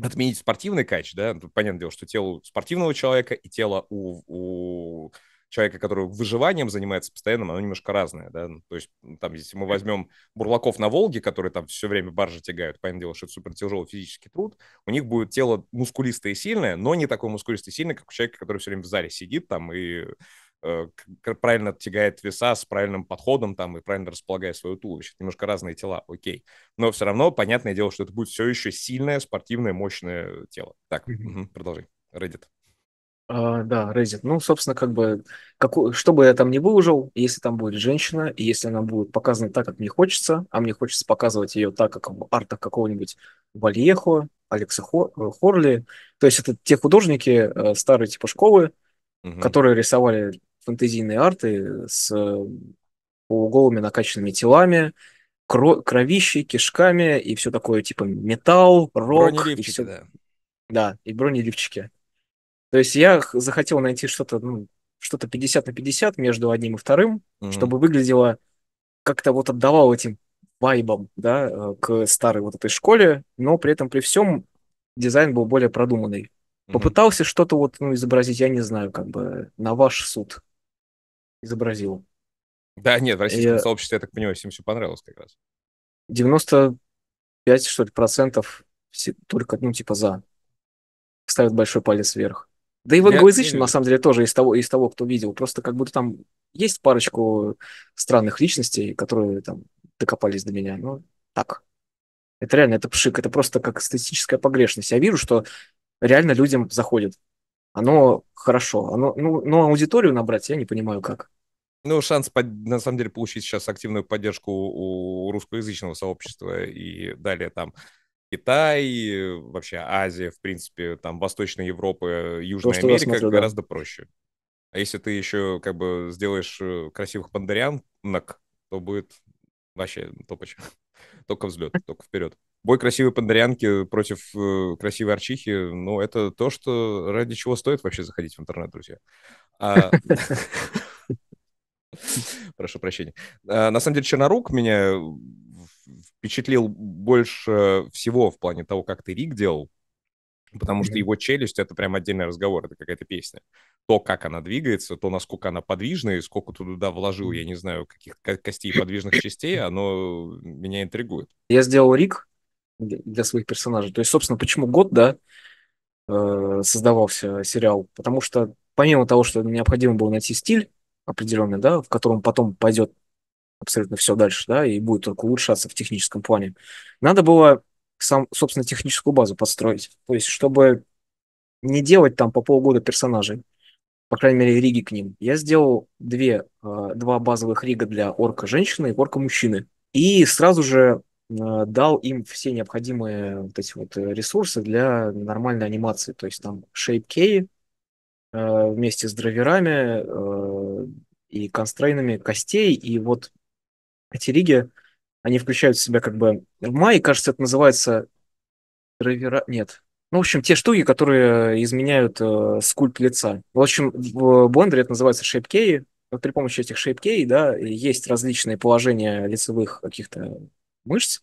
отменить спортивный кач, да, ну, понятное дело, что тело спортивного человека и тело у, у человека, который выживанием занимается постоянно, оно немножко разное, да, ну, то есть там, если мы возьмем бурлаков на Волге, которые там все время баржи тягают, понятное дело, что это супер тяжелый физический труд, у них будет тело мускулистое и сильное, но не такое мускулистое и сильное, как у человека, который все время в зале сидит там и э, правильно тягает веса с правильным подходом там и правильно располагает свое туловище. Это немножко разные тела, окей. Но все равно, понятное дело, что это будет все еще сильное, спортивное, мощное тело. Так, угу, продолжи. Reddit. А, да, Reddit. Ну, собственно, как бы, какой, что бы я там ни выложил, если там будет женщина, и если она будет показана так, как мне хочется, а мне хочется показывать ее так, как в артах какого-нибудь Вальехо, Алекса Хор, э, Хорли. То есть это те художники э, старые типа школы, угу. которые рисовали фэнтезийные арты с э, полуголыми накачанными телами, кро- кровищей, кишками и все такое, типа металл, рок. Бронелипчики, и все... да. Да, и бронеливчики. То есть я захотел найти что-то, ну, что-то 50 на 50 между одним и вторым, mm-hmm. чтобы выглядело как-то вот отдавал этим вайбам, да, э, к старой вот этой школе, но при этом при всем дизайн был более продуманный. Mm-hmm. Попытался что-то вот, ну, изобразить, я не знаю, как бы на ваш суд изобразил. Да, нет, в российском я... сообществе, я так понимаю, всем все понравилось как раз. 95, что ли, процентов все только, ну, типа, за. Ставят большой палец вверх. Да и в англоязычном, на самом деле, тоже из того, из того, кто видел. Просто как будто там есть парочку странных личностей, которые там докопались до меня. Ну, так. Это реально, это пшик. Это просто как статистическая погрешность. Я вижу, что реально людям заходит. Оно хорошо. Оно, ну, но ну, аудиторию набрать я не понимаю, как. Ну, шанс, на самом деле, получить сейчас активную поддержку у русскоязычного сообщества и далее там Китай, э, вообще Азия, в принципе, там Восточная Европа, э, Южная То, Америка смотрю, гораздо да. проще. А если ты еще как бы сделаешь э, красивых пандарянок, то будет вообще топоч. Только взлет, только вперед. Бой красивой пандарянки против э, красивой арчихи, ну, это то, что ради чего стоит вообще заходить в интернет, друзья. А, Прошу прощения. А, на самом деле, Чернорук меня впечатлил больше всего в плане того, как ты рик делал, потому что его челюсть — это прям отдельный разговор, это какая-то песня. То, как она двигается, то, насколько она подвижная, и сколько туда вложил, я не знаю, каких костей подвижных частей, оно меня интригует. Я сделал рик для своих персонажей. То есть, собственно, почему год, да, э, создавался сериал? Потому что помимо того, что необходимо было найти стиль определенный, да, в котором потом пойдет абсолютно все дальше, да, и будет только улучшаться в техническом плане. Надо было сам, собственно, техническую базу построить, То есть, чтобы не делать там по полгода персонажей, по крайней мере, риги к ним. Я сделал две, а, два базовых рига для орка женщины и орка мужчины. И сразу же а, дал им все необходимые вот эти вот э, ресурсы для нормальной анимации. То есть там шейп-кей э, вместе с драйверами э, и констрейнами костей. И вот эти лиги, они включают в себя как бы... В мае, кажется, это называется... Драйвера... Нет. Ну, в общем, те штуки, которые э, изменяют э, скульпт лица. В общем, в э, блендере это называется ShapeKey. Вот при помощи этих ShapeKey, да, есть различные положения лицевых каких-то мышц.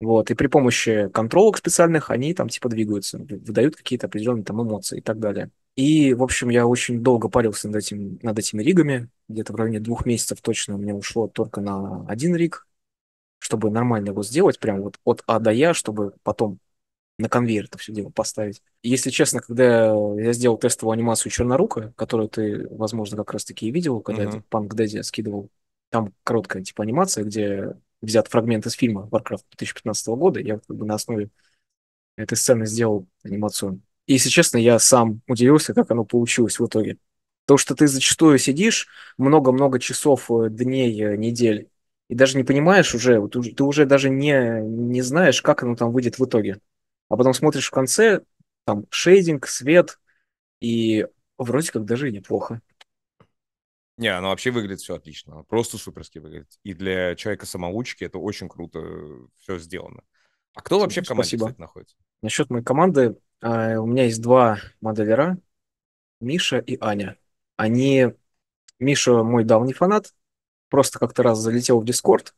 Вот, и при помощи контролок специальных они там типа двигаются, выдают какие-то определенные там эмоции и так далее. И, в общем, я очень долго парился над, этим, над этими ригами. Где-то в районе двух месяцев точно у меня ушло только на один риг, чтобы нормально его сделать, прям вот от А до Я, чтобы потом на конвейер это все дело поставить. И, если честно, когда я сделал тестовую анимацию Чернорука, которую ты, возможно, как раз-таки и видел, когда uh-huh. я Панк Дэдди скидывал, там короткая типа анимация, где взят фрагмент из фильма Warcraft 2015 года, я как бы на основе этой сцены сделал анимацию и, если честно, я сам удивился, как оно получилось в итоге. То, что ты зачастую сидишь много-много часов, э, дней, э, недель, и даже не понимаешь уже, ты уже даже не, не знаешь, как оно там выйдет в итоге. А потом смотришь в конце, там шейдинг, свет, и вроде как даже и неплохо. Не, оно вообще выглядит все отлично. просто суперски выглядит. И для человека-самоучки это очень круто э, все сделано. А кто вообще в команде, Спасибо. кстати, находится? Насчет моей команды а, у меня есть два моделера, Миша и Аня. Они... Миша мой давний фанат, просто как-то раз залетел в Дискорд,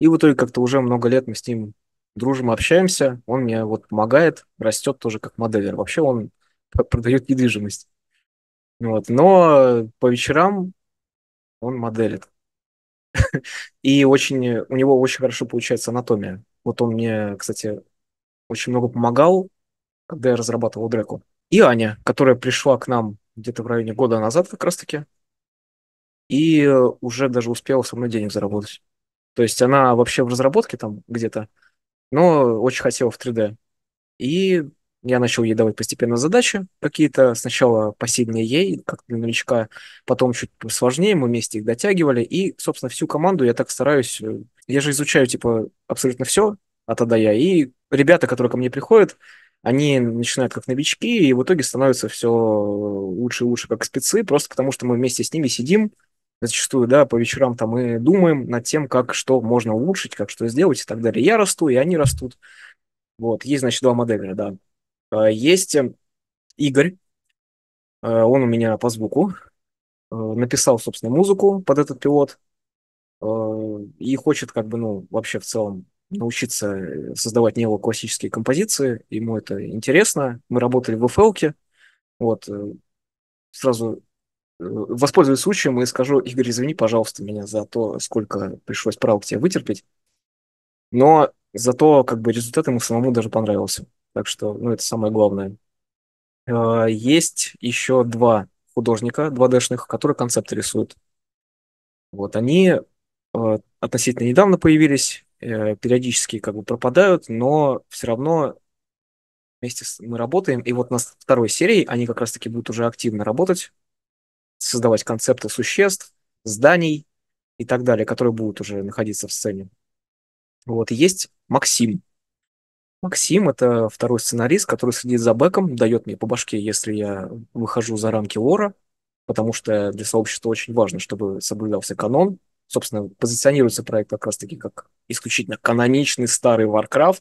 и в итоге как-то уже много лет мы с ним дружим, общаемся, он мне вот помогает, растет тоже как моделер. Вообще он продает недвижимость. Вот. Но по вечерам он моделит. И очень, у него очень хорошо получается анатомия. Вот он мне, кстати, очень много помогал когда я разрабатывал Дреку. И Аня, которая пришла к нам где-то в районе года назад как раз-таки, и уже даже успела со мной денег заработать. То есть она вообще в разработке там где-то, но очень хотела в 3D. И я начал ей давать постепенно задачи какие-то. Сначала посильнее ей, как для новичка, потом чуть сложнее, мы вместе их дотягивали. И, собственно, всю команду я так стараюсь... Э, я же изучаю, типа, абсолютно все, а тогда я. И ребята, которые ко мне приходят, они начинают как новички, и в итоге становятся все лучше и лучше как спецы, просто потому что мы вместе с ними сидим, зачастую, да, по вечерам там мы думаем над тем, как что можно улучшить, как что сделать и так далее. Я расту, и они растут. Вот, есть, значит, два модельера, да. А, есть эм, Игорь, а, он у меня по звуку э, написал, собственно, музыку под этот пилот э, и хочет как бы, ну, вообще в целом научиться э, создавать неоклассические композиции. Ему это интересно. Мы работали в FL. Вот. Э, сразу э, воспользуюсь случаем и скажу, Игорь, извини, пожалуйста, меня за то, сколько пришлось правок тебе вытерпеть. Но зато как бы результат ему самому даже понравился. Так что, ну, это самое главное. Есть еще два художника 2D-шных, которые концепты рисуют. Вот они относительно недавно появились. Э, периодически как бы пропадают, но все равно вместе с... мы работаем. И вот на второй серии они как раз-таки будут уже активно работать, создавать концепты существ, зданий и так далее, которые будут уже находиться в сцене. Вот, и есть Максим. Максим – это второй сценарист, который следит за бэком, дает мне по башке, если я выхожу за рамки лора, потому что для сообщества очень важно, чтобы соблюдался канон, собственно, позиционируется проект как раз-таки как исключительно каноничный старый Warcraft.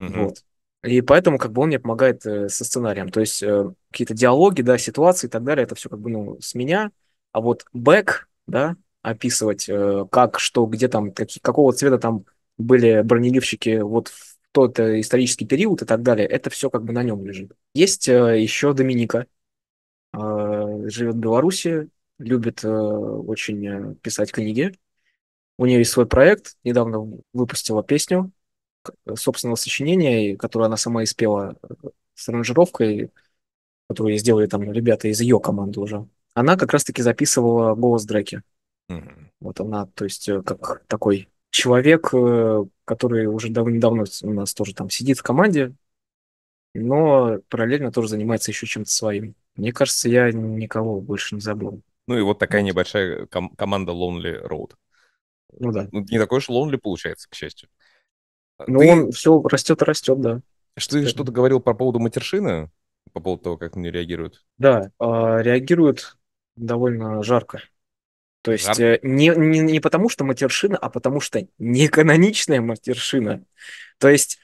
Угу. Вот. И поэтому как бы он мне помогает э, со сценарием. То есть э, какие-то диалоги, да, ситуации и так далее, это все как бы ну, с меня. А вот бэк, да, описывать, э, как, что, где там, как, какого цвета там были бронеливщики вот в тот э, исторический период и так далее, это все как бы на нем лежит. Есть э, еще Доминика, э, живет в Беларуси, любит э, очень э, писать книги. У нее есть свой проект, недавно выпустила песню собственного сочинения, которую она сама испела э, с аранжировкой, которую сделали там ребята из ее команды уже. Она как раз-таки записывала голос Дреки. Mm-hmm. Вот она, то есть, как такой человек, который уже давным недавно у нас тоже там сидит в команде, но параллельно тоже занимается еще чем-то своим. Мне кажется, я никого больше не забыл. Ну и вот такая небольшая ком- команда Lonely Road. Ну да. Ну, не такой уж Lonely получается, к счастью. А ну ты... он все растет и растет, да. Что, ты что-то говорил по поводу матершины, по поводу того, как они реагируют? Да, а, реагируют довольно жарко. То есть жарко. Э, не, не, не потому, что матершина, а потому что не каноничная матершина. То есть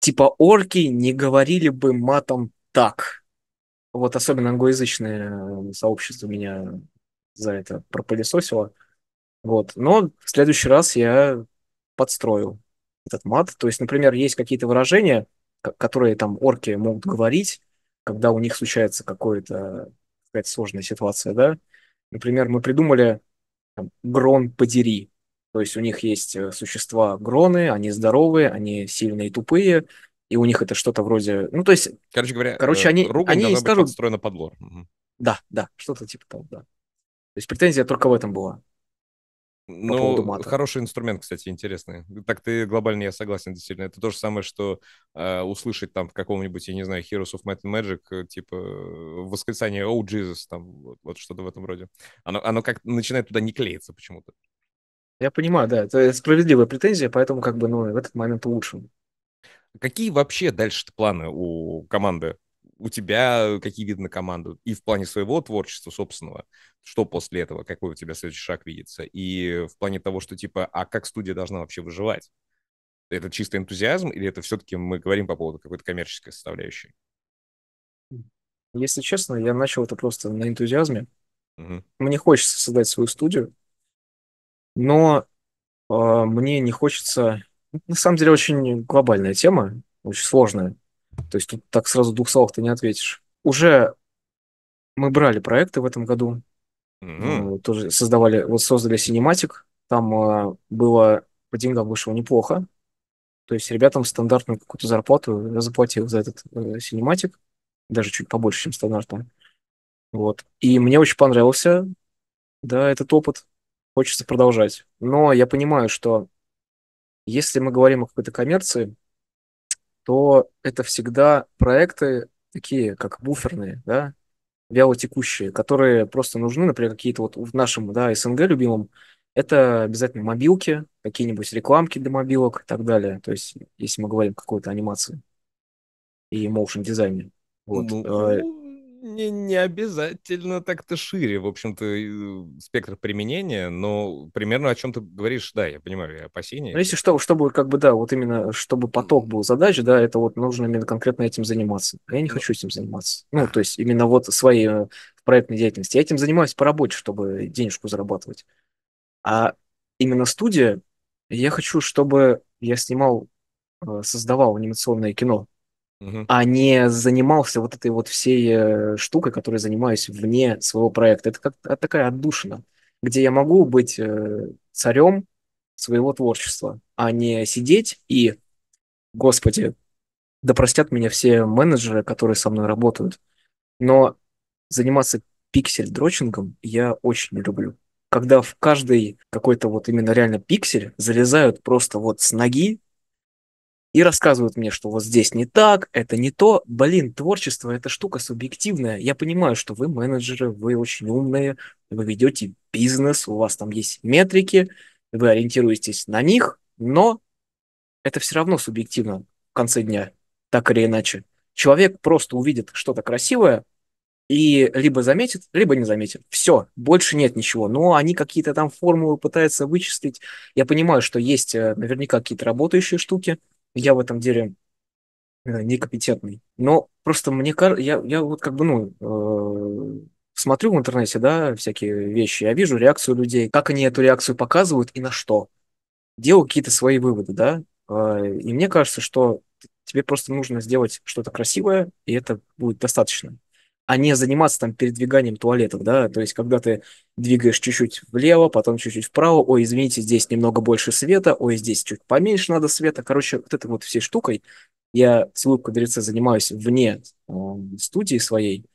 типа орки не говорили бы матом так. Вот особенно англоязычное э, сообщество меня за это пропылесосила. Вот. Но в следующий раз я подстроил этот мат. То есть, например, есть какие-то выражения, которые там орки могут говорить, когда у них случается какое-то, какая-то сложная ситуация, да. Например, мы придумали там, грон подери. То есть у них есть э, существа гроны, они здоровые, они сильные и тупые, и у них это что-то вроде... Ну, то есть... Короче говоря, короче, э, они, они скажут... быть подстроена под лор. Угу. Да, да, что-то типа того, да. То есть претензия только в этом была. Ну, по хороший инструмент, кстати, интересный. Так ты глобально я согласен, действительно. Это то же самое, что э, услышать там в каком-нибудь, я не знаю, Heroes of Might and Magic, э, типа э, восклицание «Oh, Jesus», там вот, вот что-то в этом роде. Оно, оно как начинает туда не клеиться почему-то. Я понимаю, да, это справедливая претензия, поэтому как бы, ну, в этот момент улучшим. Какие вообще дальше планы у команды? у тебя какие виды на команду и в плане своего творчества собственного, что после этого, какой у тебя следующий шаг видится, и в плане того, что типа, а как студия должна вообще выживать? Это чистый энтузиазм или это все-таки мы говорим по поводу какой-то коммерческой составляющей? Если честно, я начал это просто на энтузиазме. Угу. Мне хочется создать свою студию, но э, мне не хочется... На самом деле очень глобальная тема, очень сложная. То есть тут так сразу двух словах ты не ответишь. Уже мы брали проекты в этом году, mm-hmm. тоже создавали, вот создали синематик, там а, было по деньгам вышло неплохо, то есть ребятам стандартную какую-то зарплату я заплатил за этот э, синематик, даже чуть побольше, чем стандартную. Вот. И мне очень понравился, да, этот опыт. Хочется продолжать. Но я понимаю, что если мы говорим о какой-то коммерции, то это всегда проекты такие, как буферные, да, вялотекущие, которые просто нужны, например, какие-то вот в нашем, да, СНГ любимом, это обязательно мобилки, какие-нибудь рекламки для мобилок и так далее. То есть, если мы говорим о какой-то анимации и моушен дизайне. Вот. Ну, э, ну не, не обязательно так-то шире, в общем-то, э, спектр применения, но примерно о чем ты говоришь, да, я понимаю, опасения. Но если что, чтобы, как бы, да, вот именно, чтобы поток был задач, да, это вот нужно именно конкретно этим заниматься. я не ну хочу этим заниматься. Ну, то есть именно вот своей э, проектной деятельности. Я этим занимаюсь по работе, чтобы денежку зарабатывать. А именно студия, я хочу, чтобы я снимал, э, создавал анимационное кино, угу. а не занимался вот этой вот всей э, штукой, которой занимаюсь вне своего проекта. Это как такая отдушина, где я могу быть э, царем своего творчества, а не сидеть и, господи, да простят меня все менеджеры, которые со мной работают, но заниматься пиксель-дрочингом я очень не люблю. Когда в каждый какой-то вот именно реально пиксель залезают просто вот с ноги и рассказывают мне, что вот здесь не так, это не то. Блин, творчество – это штука субъективная. Я понимаю, что вы менеджеры, вы очень умные, вы ведете бизнес, у вас там есть метрики, вы ориентируетесь на них, но это все равно субъективно в конце дня, так или иначе. Человек просто увидит что-то красивое и либо заметит, либо не заметит. Все, больше нет ничего. Но ну, а они какие-то там формулы пытаются вычислить. Я понимаю, что есть э, наверняка какие-то работающие штуки – я в этом деле некомпетентный. Но просто мне кажется, я, я вот как бы, ну, э, смотрю в интернете, да, всякие вещи, я вижу реакцию людей, как они эту реакцию показывают и на что. Делаю какие-то свои выводы, да. Э, и мне кажется, что тебе просто нужно сделать что-то красивое, и это будет достаточно а не заниматься там передвиганием туалетов, да, то есть когда ты двигаешь чуть-чуть влево, потом чуть-чуть вправо, ой, извините, здесь немного больше света, ой, здесь чуть поменьше надо света, короче, вот этой вот всей штукой я с улыбкой на занимаюсь вне э, студии своей,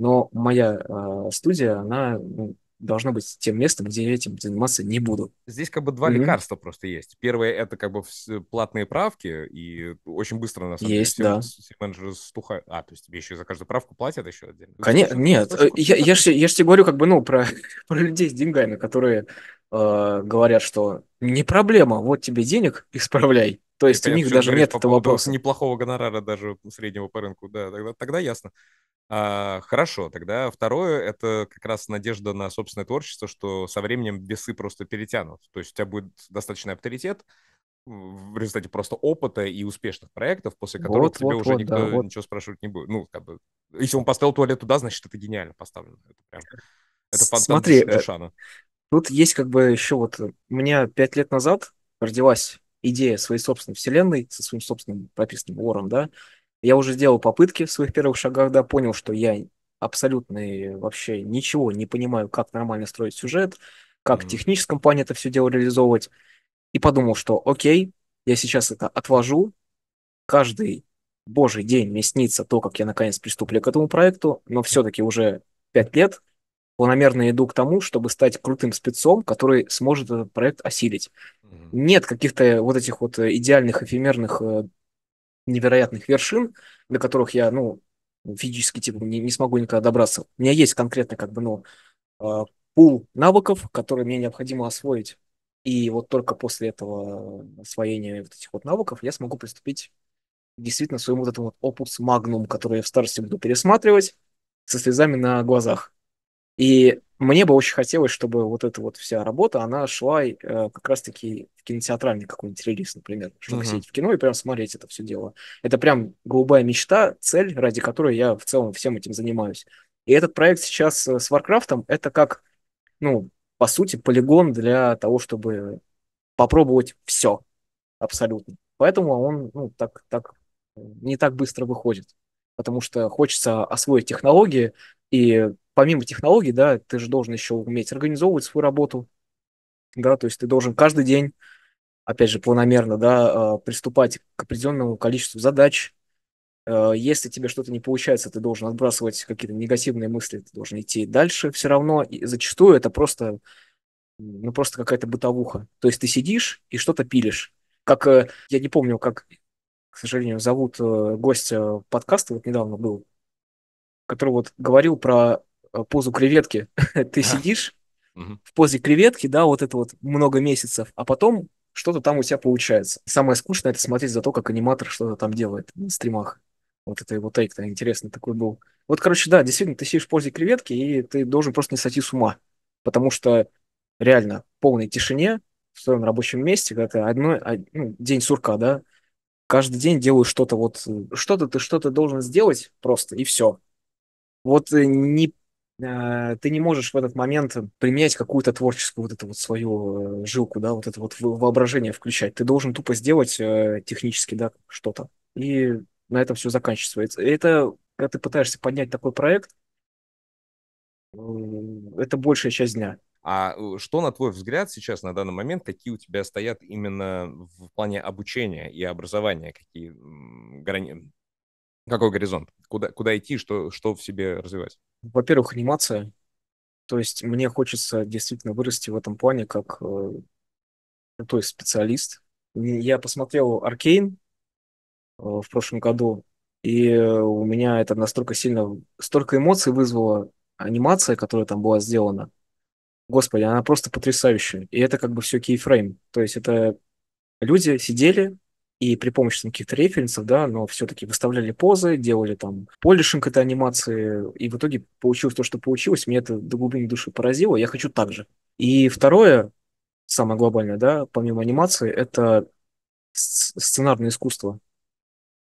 но моя э, студия, она ну, должно быть тем местом, где я этим заниматься не буду. Здесь как бы два mm-hmm. лекарства просто есть. Первое — это как бы платные правки, и очень быстро, на самом деле. есть, деле, да. менеджеры стухают. А, то есть тебе еще за каждую правку платят еще отдельно? Конечно, нет. Э, я, я, я же тебе говорю как бы, ну, про, про людей с деньгами, которые э, говорят, что не проблема, вот тебе денег, исправляй. То есть Если у них даже нет по этого вопроса. Неплохого гонорара даже среднего по рынку, да, тогда, тогда ясно. А, хорошо, тогда второе — это как раз надежда на собственное творчество, что со временем весы просто перетянут. То есть у тебя будет достаточный авторитет в результате просто опыта и успешных проектов, после которых вот, тебе вот, уже вот, никто да, вот. ничего спрашивать не будет. Ну, как бы, если он поставил туалет туда, значит, это гениально поставлено. Это, прям, это Смотри, э, Душана. тут есть как бы еще вот... Э, у меня пять лет назад родилась идея своей собственной вселенной, со своим собственным прописанным вором, да. Я уже сделал попытки в своих первых шагах, да, понял, что я абсолютно э, вообще ничего не понимаю, как нормально строить сюжет, как mm-hmm. в техническом плане это все дело реализовывать. И подумал, что окей, я сейчас это отвожу, каждый божий день мне снится то, как я наконец приступлю к этому проекту, но все-таки уже пять лет планомерно иду к тому, чтобы стать крутым спецом, который сможет этот проект осилить. Нет каких-то э, вот этих вот э, идеальных, эфемерных, э, невероятных вершин, до которых я, ну, физически, типа, не, не смогу никогда добраться. У меня есть конкретно, как бы, ну, пул навыков, которые мне необходимо освоить. И вот только после этого освоения вот этих вот навыков я смогу приступить действительно своему вот этому вот опус магнум, который я в старости буду пересматривать со слезами на глазах. И мне бы очень хотелось, чтобы вот эта вот вся работа, она шла э, как раз-таки в кинотеатральный какой-нибудь релиз, например, чтобы uh сидеть в кино и прям смотреть это все дело. Это прям голубая мечта, цель, ради которой я в целом всем этим занимаюсь. И этот проект сейчас э, с Warcraft это как, ну, по сути, полигон для того, чтобы попробовать все абсолютно. Поэтому он ну, так, так, не так быстро выходит, потому что хочется освоить технологии и помимо технологий, да, ты же должен еще уметь организовывать свою работу, да, то есть ты должен каждый день, опять же, планомерно, да, а, приступать к определенному количеству задач. Э, если тебе что-то не получается, ты должен отбрасывать какие-то негативные мысли, ты должен идти дальше все равно. И зачастую это просто, ну, просто какая-то бытовуха. То есть ты сидишь и что-то пилишь. Как, э, я не помню, как, к сожалению, зовут э, гость подкаста, вот недавно был, который вот говорил про Э, позу креветки. Ты сидишь в позе креветки, да, вот это вот много месяцев, а потом что-то там у тебя получается. Самое скучное – это смотреть за то, как аниматор что-то там делает на стримах. Вот это его тейк-то интересный такой был. Вот, короче, да, действительно, ты сидишь в позе креветки, и ты должен просто не сойти с ума. Потому что реально в полной тишине, в своем рабочем месте, когда ты одно, а, ну, день сурка, да, каждый день делаю что-то вот, э, что-то ты что-то должен сделать просто, и все. Вот э, не Э, ты не можешь в этот момент применять какую-то творческую вот эту вот свою э, жилку, да, вот это вот воображение включать. Ты должен тупо сделать э, технически, да, что-то. И на этом все заканчивается. Это, когда ты пытаешься поднять такой проект, это большая часть дня. А что, на твой взгляд, сейчас на данный момент, какие у тебя стоят именно в плане обучения и образования, какие грани... Какой горизонт? Куда, куда идти, что, что в себе развивать? Во-первых, анимация. То есть мне хочется действительно вырасти в этом плане как э, крутой специалист. Я посмотрел «Аркейн» э, в прошлом году, и э, у меня это настолько сильно, столько эмоций вызвала анимация, которая там была сделана. Господи, она просто потрясающая. И это как бы все кейфрейм. То есть это люди сидели, и при помощи там, каких-то референсов, да, но все-таки выставляли позы, делали там полишинг этой анимации, и в итоге получилось то, что получилось, меня это до глубины души поразило, я хочу так же. И второе, самое глобальное, да, помимо анимации, это сценарное искусство,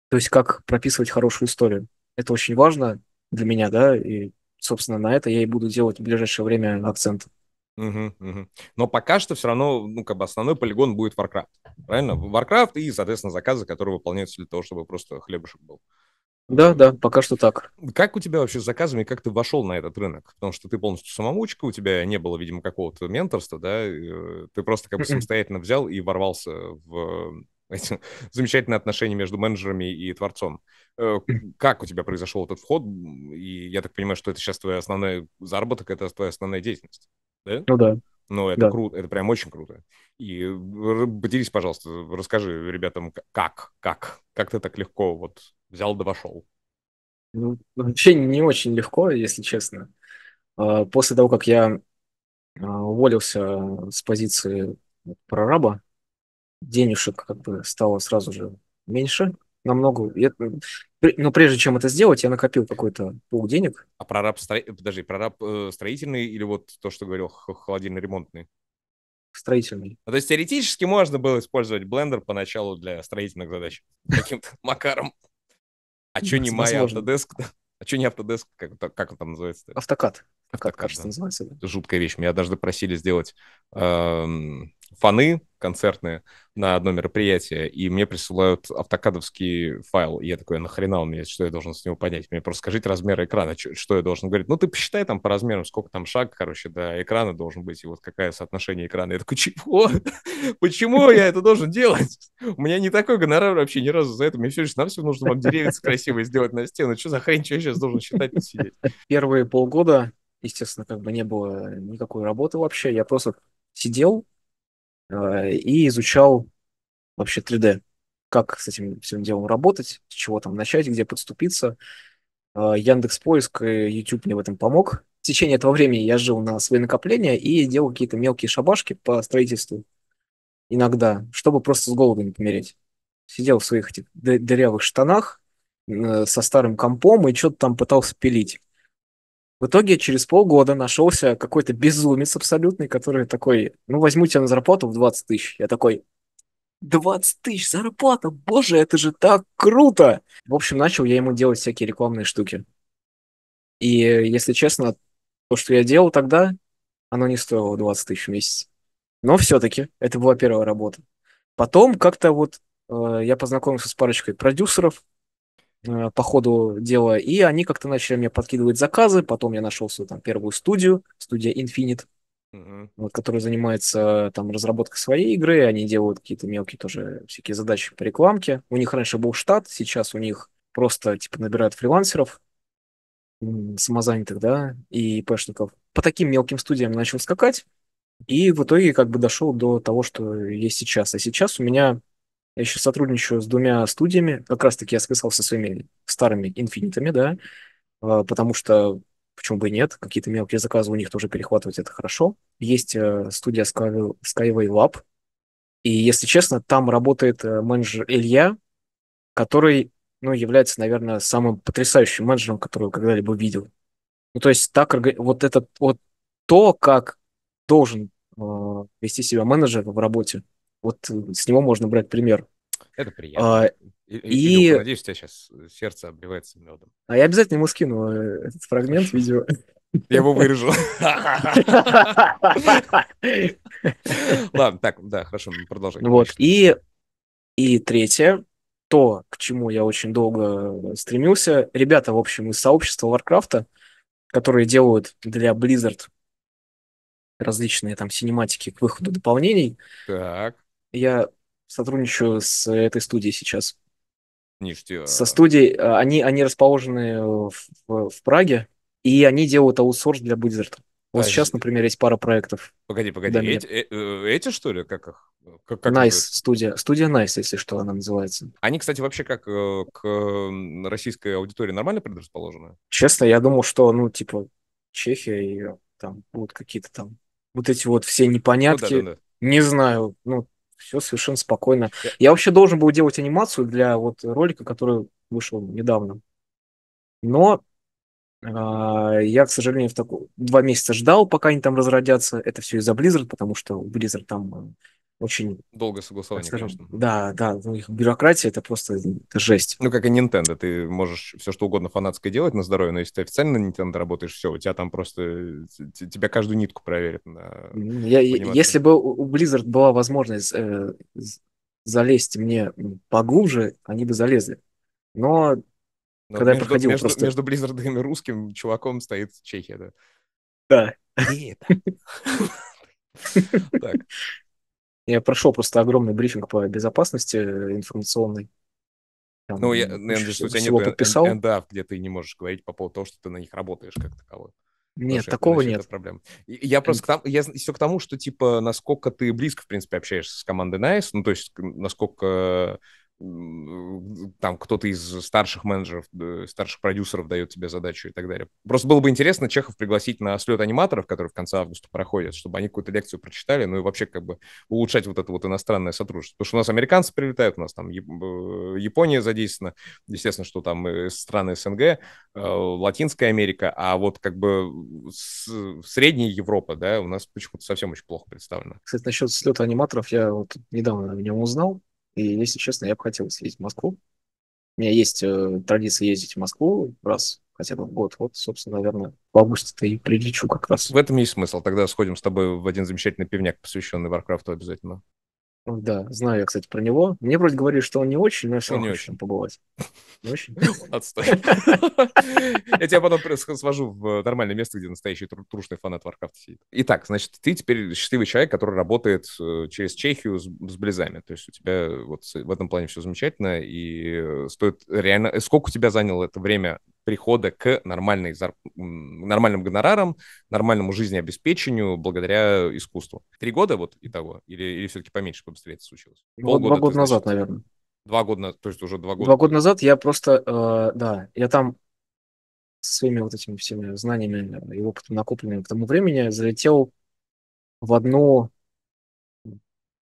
то есть как прописывать хорошую историю. Это очень важно для меня, да, и, собственно, на это я и буду делать в ближайшее время акцент. Угу, угу. Но пока что все равно, ну, как бы основной полигон будет Warcraft, правильно? Warcraft и, соответственно, заказы, которые выполняются для того, чтобы просто хлебушек был. Да, да, пока что так. Как у тебя вообще с заказами, как ты вошел на этот рынок? Потому что ты полностью самоучка, у тебя не было, видимо, какого-то менторства, да? Э, ты просто как бы самостоятельно взял и ворвался в эти замечательные отношения между менеджерами и творцом. Э, как у тебя произошел этот вход? И я так понимаю, что это сейчас твой основной заработок, это твоя основная деятельность да? Ну да. Ну, это да. круто, это прям очень круто. И поделись, пожалуйста, расскажи ребятам, как, как, как ты так легко вот взял да вошел? Ну, вообще не очень легко, если честно. А, после того, как я а, уволился с позиции прораба, денежек как бы стало сразу же меньше, намного... Я... Но ну, прежде чем это сделать, я накопил какой-то пол денег. А раб стро... Подожди, про раб э, строительный или вот то, что говорил, холодильный ремонтный строительный. Ну, то есть теоретически можно было использовать блендер поначалу для строительных задач каким-то макаром. А что не Майя Autodesk? А что не Autodesk? Как, как он там называется? Автокад. Автокад, кажется, называется. Жуткая вещь. Меня даже просили сделать эм, фаны концертные на одно мероприятие, и мне присылают автокадовский файл. И я такой, «А нахрена у меня что я должен с него понять? Мне просто скажите размер экрана, что я должен говорить. Ну, ты посчитай там по размерам, сколько там шаг, короче, до экрана должен быть, и вот какое соотношение экрана. Я такой, чего? Почему я это должен делать? У меня не такой гонорар вообще ни разу за это. Мне все лишь нам все нужно вам деревья красиво сделать на стену. Что за хрень, что я сейчас должен считать и сидеть? Первые полгода, естественно, как бы не было никакой работы вообще. Я просто сидел, Э, и изучал вообще 3D, как с этим всем делом работать, с чего там начать, где подступиться. Э, Яндекс Поиск и э, YouTube мне в этом помог. В течение этого времени я жил на свои накопления и делал какие-то мелкие шабашки по строительству иногда, чтобы просто с голоду не помереть. Сидел в своих этих дырявых штанах со старым компом и что-то там пытался пилить. В итоге через полгода нашелся какой-то безумец абсолютный, который такой, ну возьму тебя на зарплату в 20 тысяч. Я такой, 20 тысяч зарплата, боже, это же так круто! В общем, начал я ему делать всякие рекламные штуки. И, если честно, то, что я делал тогда, оно не стоило 20 тысяч в месяц. Но все-таки это была первая работа. Потом как-то вот э, я познакомился с парочкой продюсеров, Э, по ходу дела, и они как-то начали мне подкидывать заказы, потом я нашел свою там первую студию, студия Infinite, uh-huh. вот, которая занимается э, там разработкой своей игры, они делают какие-то мелкие тоже всякие задачи по рекламке. У них раньше был штат, сейчас у них просто типа набирают фрилансеров, самозанятых, да, и пэшников. По таким мелким студиям начал скакать, и в итоге как бы дошел до того, что есть сейчас. А сейчас у меня я сейчас сотрудничаю с двумя студиями. Как раз-таки я связался со своими старыми инфинитами, да, а, потому что почему бы и нет, какие-то мелкие заказы у них тоже перехватывать, это хорошо. Есть э, студия Sky, Skyway Lab, и, если честно, там работает э, менеджер Илья, который, ну, является, наверное, самым потрясающим менеджером, которого когда-либо видел. Ну, то есть так, вот это, вот то, как должен э, вести себя менеджер в работе, вот э, с него можно брать пример. Это приятно. А, и, и... Илюха, надеюсь, у тебя сейчас сердце обливается медом. А я обязательно ему скину э, этот фрагмент видео. Я его вырежу. Ладно, так, да, хорошо, продолжай. Ну вот, и, и третье, то, к чему я очень долго э, стремился, ребята, в общем, из сообщества Варкрафта, которые делают для Blizzard различные там синематики к выходу дополнений. Так. Я сотрудничаю с этой студией сейчас. Ништя. А, Со студией. А, они, они расположены в, в, в Праге, и они делают аутсорс для Blizzard. Вот а сейчас, например, есть пара проектов. Погоди, погоди, эти, э, э, эти что ли? Как их? Как, как nice студия. Студия Nice, если что, она называется. Они, кстати, вообще как э, к российской аудитории нормально предрасположены? Честно, я думал, что, ну, типа, Чехия и там будут какие-то там вот эти вот все непонятки. Ну, да, да, да. Не знаю, ну, все совершенно спокойно. Я вообще должен был делать анимацию для вот ролика, который вышел недавно. Но а, я, к сожалению, в таку... два месяца ждал, пока они там разродятся. Это все из-за Blizzard, потому что Blizzard там э, очень... Долго согласование, скажем, конечно. Да, да, у них бюрократия, это просто э, это жесть. Ну, как и Nintendo, ты можешь все что угодно фанатское делать на здоровье, но если ты официально на Nintendo работаешь, все, у тебя там просто... Э, тебя каждую нитку проверят. На... Я, если бы у Blizzard была возможность э, залезть мне поглубже, они бы залезли. Но но Когда между, я проходил между, просто... Между Близзардом и русским чуваком стоит Чехия, да? Да. Я прошел просто огромный брифинг по безопасности э, информационной. Там, ну, я, наверное, что у тебя нет э, подписал. NDA, где ты не можешь говорить по поводу того, что ты на них работаешь как таковой. Нет, Потому такого это, нет. Проблем. Я просто к тому, я все к тому, что типа насколько ты близко, в принципе, общаешься с командой Nice, ну то есть насколько там кто-то из старших менеджеров, э, старших продюсеров дает тебе задачу и так далее. Просто было бы интересно Чехов пригласить на слет аниматоров, которые в конце августа проходят, чтобы они какую-то лекцию прочитали, ну и вообще как бы улучшать вот это вот иностранное сотрудничество. Потому что у нас американцы прилетают, у нас там э, Япония задействована, естественно, что там э, страны СНГ, Латинская Америка, а вот как бы Средняя Европа, да, у нас почему-то совсем очень плохо представлена. Кстати, насчет слета аниматоров я вот недавно о нем узнал, и, если честно, я бы хотел съездить в Москву. У меня есть э, традиция ездить в Москву раз хотя бы в год. Вот, собственно, наверное, в августе-то и прилечу как раз. В этом есть смысл. Тогда сходим с тобой в один замечательный пивняк, посвященный Варкрафту обязательно. Да, знаю я, кстати, про него. Мне вроде говорили, что он не очень, но я все равно хочу там побывать. Не очень? Отстой. Я тебя потом свожу в э, нормальное место, где настоящий трушный фанат Варкрафта сидит. Итак, значит, ты теперь счастливый человек, который работает э, через Чехию с близами. То есть у тебя вот в этом плане все замечательно, и э, стоит реально... Сколько у тебя заняло это время прихода к нормальной зар... нормальным гонорарам, нормальному жизнеобеспечению благодаря искусству. Три года вот и того? Или, или все-таки поменьше побыстрее это случилось? Ну, Полгода, два года значит, назад, наверное. Два года, то есть уже два года. Два года назад я просто, э, да, я там со своими вот этими всеми знаниями и опытом накопленными к тому времени залетел в одну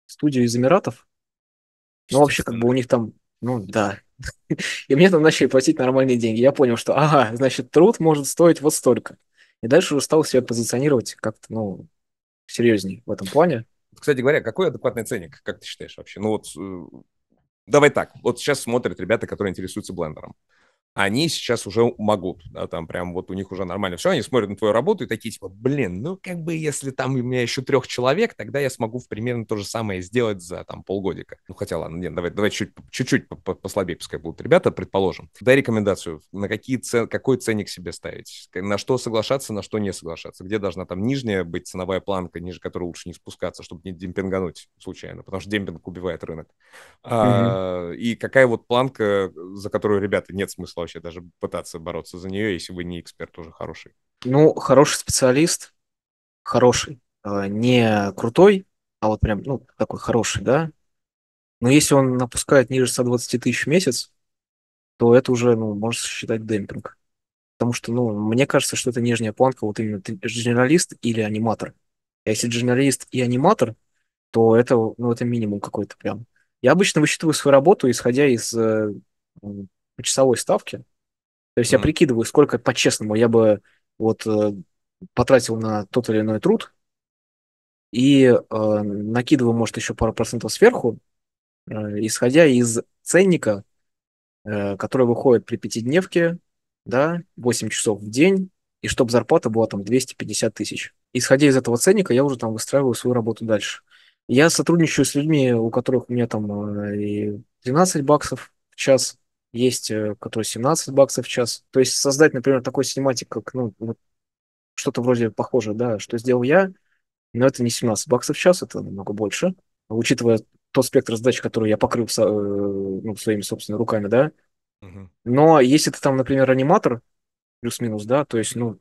студию из Эмиратов. Ну, вообще, как бы у них там ну да. И мне там начали платить нормальные деньги. Я понял, что, ага, значит, труд может стоить вот столько. И дальше уже стал себя позиционировать как-то, ну, серьезнее в этом плане. Кстати говоря, какой адекватный ценник, как ты считаешь вообще? Ну вот, э, давай так, вот сейчас смотрят ребята, которые интересуются блендером они сейчас уже могут, да, там прям вот у них уже нормально все, они смотрят на твою работу и такие типа, блин, ну как бы если там у меня еще трех человек, тогда я смогу примерно то же самое сделать за там полгодика. Ну хотя ладно, нет, давай, давай чуть, чуть-чуть послабее пускай будут ребята, предположим. Дай рекомендацию, на какие цен, какой ценник себе ставить, на что соглашаться, на что не соглашаться, где должна там нижняя быть ценовая планка, ниже которой лучше не спускаться, чтобы не демпингануть случайно, потому что демпинг убивает рынок. Mm-hmm. А, и какая вот планка, за которую, ребята, нет смысла вообще даже пытаться бороться за нее, если вы не эксперт уже хороший? Ну, хороший специалист, хороший, а, не крутой, а вот прям, ну, такой хороший, да. Но если он напускает ниже 120 тысяч в месяц, то это уже, ну, можно считать демпинг. Потому что, ну, мне кажется, что это нижняя планка вот именно журналист или аниматор. А если журналист и аниматор, то это, ну, это минимум какой-то прям. Я обычно высчитываю свою работу, исходя из э, по часовой ставке. То есть mm. я прикидываю, сколько по-честному я бы вот э, потратил на тот или иной труд, и э, накидываю, может, еще пару процентов сверху, э, исходя из ценника, э, который выходит при пятидневке, да, 8 часов в день, и чтобы зарплата была там 250 тысяч. Исходя из этого ценника, я уже там выстраиваю свою работу дальше. Я сотрудничаю с людьми, у которых у меня там э, и 13 баксов в час, есть, э, который 17 баксов в час. То есть создать, например, такой синематик, как, ну, вот что-то вроде похожее, да, что сделал я, но это не 17 баксов в час, это намного больше. Учитывая тот спектр задач, который я покрыл со, э, ну, своими собственными руками, да. Угу. Но если ты там, например, аниматор, плюс-минус, да, то есть, ну,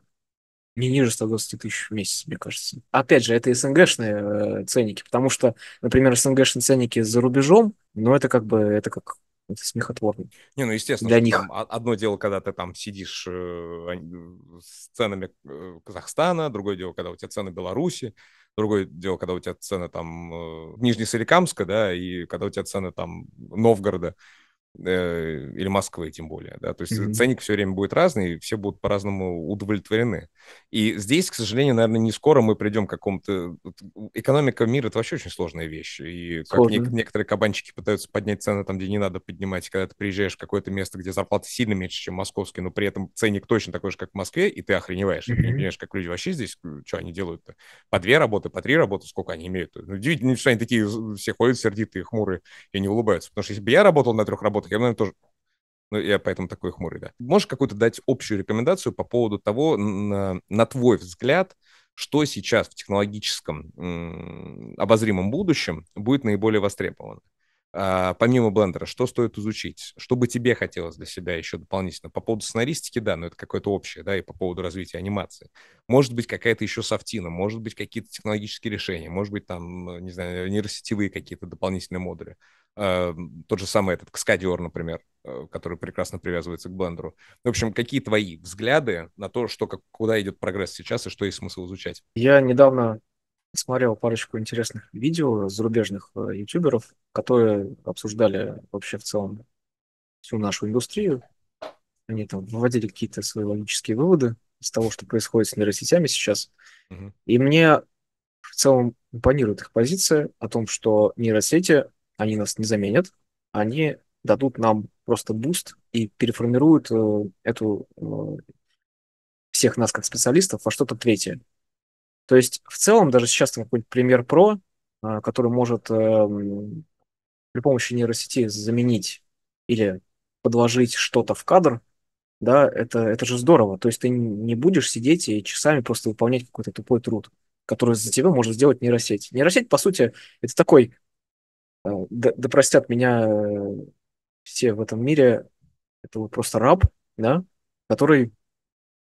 не ниже 120 тысяч в месяц, мне кажется. Опять же, это СНГшные э, ценники, потому что, например, СНГшные ценники за рубежом, но ну, это как бы, это как это смехотворно. Не, ну естественно, для них. одно дело, когда ты там сидишь э, а, с ценами э, Казахстана, другое дело, когда у тебя цены Беларуси, другое дело, когда у тебя цены там э, Нижнесоликамска, да, и когда у тебя цены там Новгорода. Э, или Москвы тем более, да, то есть mm-hmm. ценник все время будет разный, и все будут по-разному удовлетворены. И здесь, к сожалению, наверное, не скоро мы придем к какому-то... Экономика мира — это вообще очень сложная вещь, и как не- некоторые кабанчики пытаются поднять цены там, где не надо поднимать, когда ты приезжаешь в какое-то место, где зарплаты сильно меньше, чем московские, но при этом ценник точно такой же, как в Москве, и ты охреневаешь, mm-hmm. и ты не понимаешь, как люди вообще здесь, э, что они делают-то? По две работы, по три работы, сколько они имеют? Ну, удивительно, что они такие все ходят сердитые, хмурые и не улыбаются, потому что если бы я работал на трех работах, работать. Я, наверное, тоже ну, я поэтому такой хмурый, да. Можешь какую-то дать общую рекомендацию по поводу того, на, на твой взгляд, что сейчас в технологическом обозримом будущем будет наиболее востребовано? А, помимо блендера, что стоит изучить? Что бы тебе хотелось для себя еще дополнительно? По поводу сценаристики, да, но это какое-то общее, да, и по поводу развития анимации. Может быть, какая-то еще софтина, может быть, какие-то технологические решения, может быть, там, э, не знаю, нейросетевые какие-то дополнительные модули. А, тот же самый этот каскадер, например, э, который прекрасно привязывается к блендеру. В общем, какие твои взгляды на то, что, как, куда идет прогресс сейчас и что есть смысл изучать? Я недавно смотрел парочку интересных видео зарубежных э, ютуберов, которые обсуждали вообще в целом всю нашу индустрию. Они там выводили какие-то свои логические выводы из того, что происходит с нейросетями сейчас. Угу. И мне в целом импонирует их позиция о том, что нейросети, они нас не заменят, они дадут нам просто буст и переформируют э, эту э, всех нас как специалистов во что-то третье. То есть в целом даже сейчас там какой-нибудь пример про а, который может эм, при помощи нейросети заменить или подложить что-то в кадр, да, это, это же здорово. То есть ты не будешь сидеть и часами просто выполнять какой-то тупой труд, который за тебя может сделать нейросеть. Нейросеть, по сути, это такой, э, да, да простят меня э, все в этом мире, это вот просто раб, да, который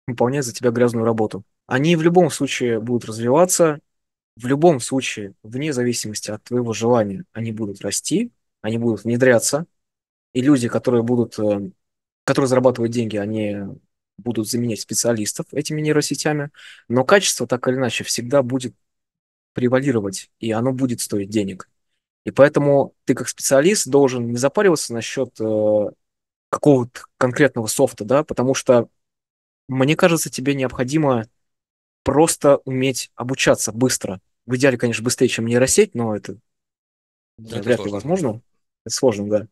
выполняет за тебя грязную работу они в любом случае будут развиваться, в любом случае, вне зависимости от твоего желания, они будут расти, они будут внедряться, и люди, которые будут, э, которые зарабатывают деньги, они будут заменять специалистов этими нейросетями, но качество так или иначе всегда будет превалировать, и оно будет стоить денег. И поэтому ты как специалист должен не запариваться насчет э, какого-то конкретного софта, да, потому что, мне кажется, тебе необходимо просто уметь обучаться быстро. В идеале, конечно, быстрее, чем нейросеть, но это, да, ну, вряд ли возможно. Это сложно, да.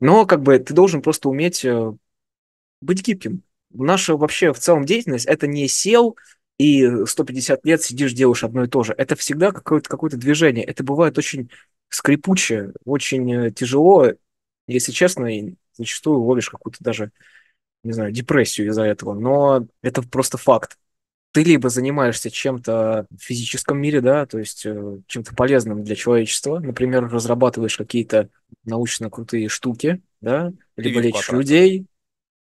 Но как бы ты должен просто уметь э, быть гибким. Наша вообще в целом деятельность – это не сел и 150 лет сидишь, делаешь одно и то же. Это всегда какое-то какое движение. Это бывает очень скрипуче, очень э, тяжело. Если честно, и зачастую ловишь какую-то даже, не знаю, депрессию из-за этого. Но это просто факт ты либо занимаешься чем-то в физическом мире, да, то есть э, чем-то полезным для человечества, например, разрабатываешь какие-то научно крутые штуки, да, либо лечишь людей,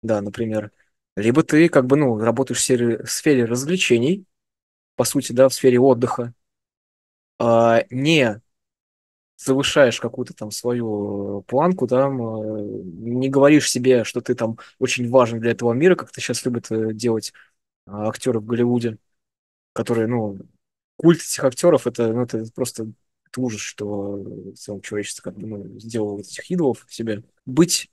да, например, либо ты как бы, ну, работаешь в сфере, в сфере развлечений, по сути, да, в сфере отдыха, а не завышаешь какую-то там свою планку, там, э, не говоришь себе, что ты там очень важен для этого мира, как ты сейчас любит э, делать а, актеры в Голливуде, которые, ну, культ этих актеров, это, ну, это просто это ужас, что целое человечество как бы, ну, сделало вот этих идолов в себе. Быть,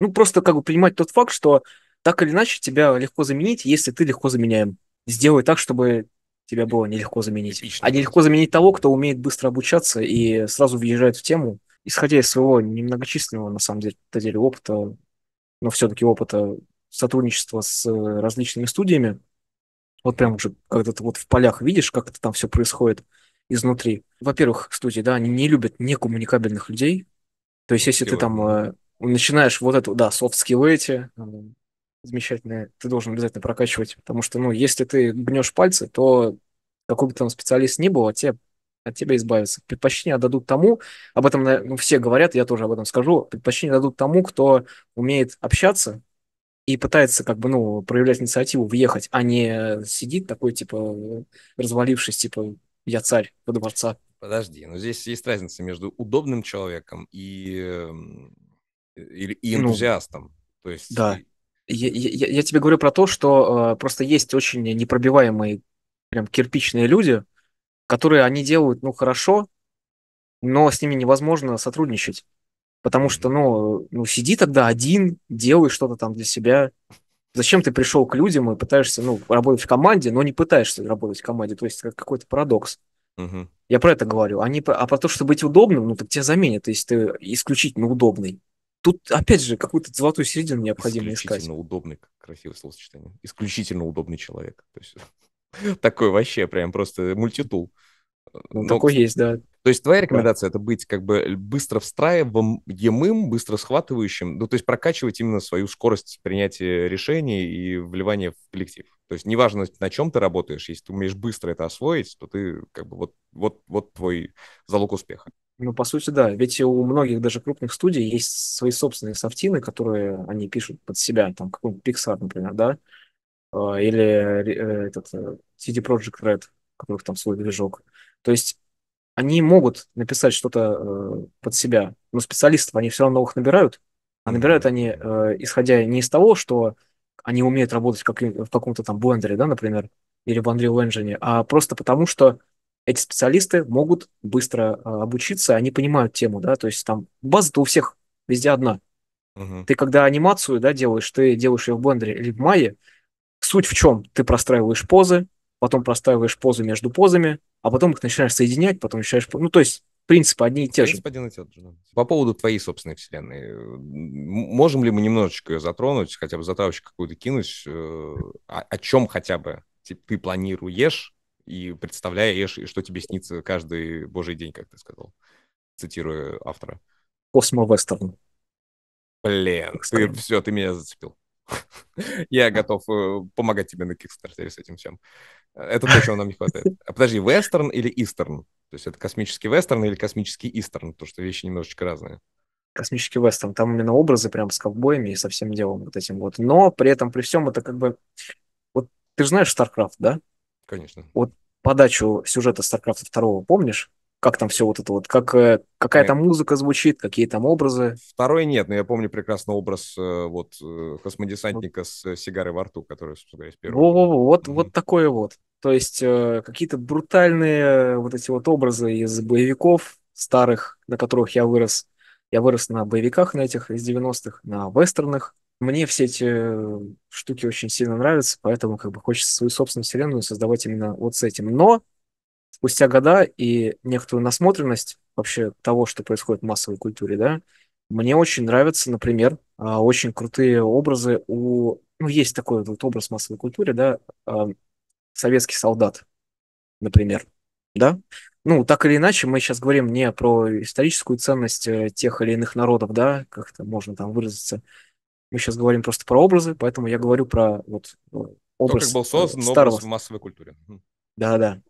ну, просто как бы принимать тот факт, что так или иначе тебя легко заменить, если ты легко заменяем. Сделай так, чтобы тебя было нелегко заменить. Эпично. А нелегко заменить того, кто умеет быстро обучаться и сразу въезжает в тему, исходя из своего немногочисленного, на самом деле, деле опыта, но все-таки опыта сотрудничества с э, различными студиями, вот прям уже, когда ты вот в полях видишь, как это там все происходит изнутри. Во-первых, студии, да, они не любят некоммуникабельных людей. То есть, если Скиллы. ты там э, начинаешь вот это, да, софт-скиллы эти, э, замечательные, ты должен обязательно прокачивать. Потому что, ну, если ты гнешь пальцы, то какой бы там специалист ни был, от тебя, от тебя избавиться. Предпочтение отдадут тому, об этом ну, все говорят, я тоже об этом скажу, предпочтение дадут тому, кто умеет общаться, и пытается как бы, ну, проявлять инициативу, въехать, а не сидит такой, типа, развалившись, типа, я царь во дворца. Подожди, но ну, здесь есть разница между удобным человеком и, э, и, и ну, энтузиастом. Ну, То есть... Да. Я, я, я тебе говорю про то, что э, просто есть очень непробиваемые прям кирпичные люди, которые они делают, ну, хорошо, но с ними невозможно сотрудничать. Потому что, ну, ну сиди тогда один, делай что-то там для себя. Зачем ты пришел к людям и пытаешься, ну, работать в команде, но не пытаешься работать в команде? То есть какой-то парадокс. Угу. Я про это говорю. А, не про... а про то, чтобы быть удобным, ну, так тебя заменят, если ты исключительно удобный. Тут, опять же, какую-то золотую середину необходимо исключительно искать. Исключительно удобный, красивое словосочетание. Исключительно удобный человек. То есть, такой вообще прям просто мультитул. Ну, такой есть, да. То есть твоя рекомендация да. это быть как бы быстро встраиваемым, быстро схватывающим, ну то есть прокачивать именно свою скорость принятия решений и вливания в коллектив. То есть неважно, на чем ты работаешь, если ты умеешь быстро это освоить, то ты как бы вот, вот, вот твой залог успеха. Ну, по сути, да. Ведь у многих даже крупных студий есть свои собственные софтины, которые они пишут под себя, там какой-нибудь Pixar, например, да, а, или э, этот э, CD Project Red, у которых там свой движок. То есть они могут написать что-то э, под себя, но специалистов они все равно их набирают, а набирают они, э, исходя не из того, что они умеют работать как, в каком-то там блендере, да, например, или в Unreal Engine, а просто потому, что эти специалисты могут быстро э, обучиться, они понимают тему, да, то есть там база-то у всех везде одна. Угу. Ты когда анимацию, да, делаешь, ты делаешь ее в блендере или в мае, суть в чем? Ты простраиваешь позы, потом простраиваешь позы между позами, а потом их начинаешь соединять, потом начинаешь... Ну, то есть принципы одни и те же. один и тот же. По поводу твоей собственной вселенной, можем ли мы немножечко ее затронуть, хотя бы затравочку какую-то кинуть, э, о, о чем хотя бы ты планируешь и представляешь, и что тебе снится каждый божий день, как ты сказал, цитируя автора. Космо-вестерн. Блин, ты, все, ты меня зацепил. Я готов э, помогать тебе на Кикстартере с этим всем. Это то, чего нам не хватает. А подожди, вестерн или истерн? То есть это космический вестерн или космический истерн? Потому что вещи немножечко разные. Космический вестерн. Там именно образы прям с ковбоями и со всем делом вот этим вот. Но при этом, при всем, это как бы... Вот ты же знаешь StarCraft, да? Конечно. Вот подачу сюжета StarCraft 2 помнишь? как там все вот это вот, как, э, какая там музыка звучит, какие там образы. Второй нет, но я помню прекрасно образ э, э, вот космодесантника с сигарой во рту, который, собственно говоря, первого. Во -во -во, вот, вот такое вот. То есть какие-то брутальные вот эти вот образы из боевиков старых, на которых я вырос. Я вырос на боевиках на этих из 90-х, на вестернах. Мне все эти штуки очень сильно нравятся, поэтому как бы хочется свою собственную вселенную создавать именно вот с этим. Но спустя года и некоторую насмотренность вообще того, что происходит в массовой культуре, да, мне очень нравятся, например, а, очень крутые образы у... Ну, есть такой вот образ в массовой культуре, да, а, советский солдат, например, да? Ну, так или иначе, мы сейчас говорим не про историческую ценность э, тех или иных народов, да, как это можно там выразиться. Мы сейчас говорим просто про образы, поэтому я говорю про вот образ э, То, как был создан э, старого. образ в массовой культуре. Да-да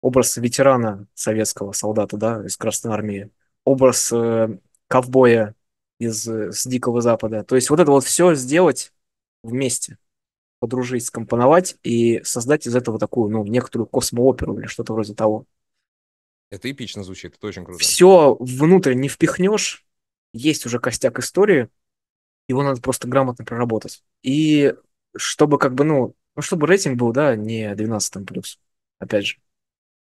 образ ветерана советского солдата, да, из Красной Армии, образ э, ковбоя из, с Дикого Запада. То есть вот это вот все сделать вместе, подружить, скомпоновать и создать из этого такую, ну, некоторую космооперу или что-то вроде того. Это эпично звучит, это очень круто. Все внутрь не впихнешь, есть уже костяк истории, его надо просто грамотно проработать. И чтобы как бы, ну, ну чтобы рейтинг был, да, не 12 плюс, опять же.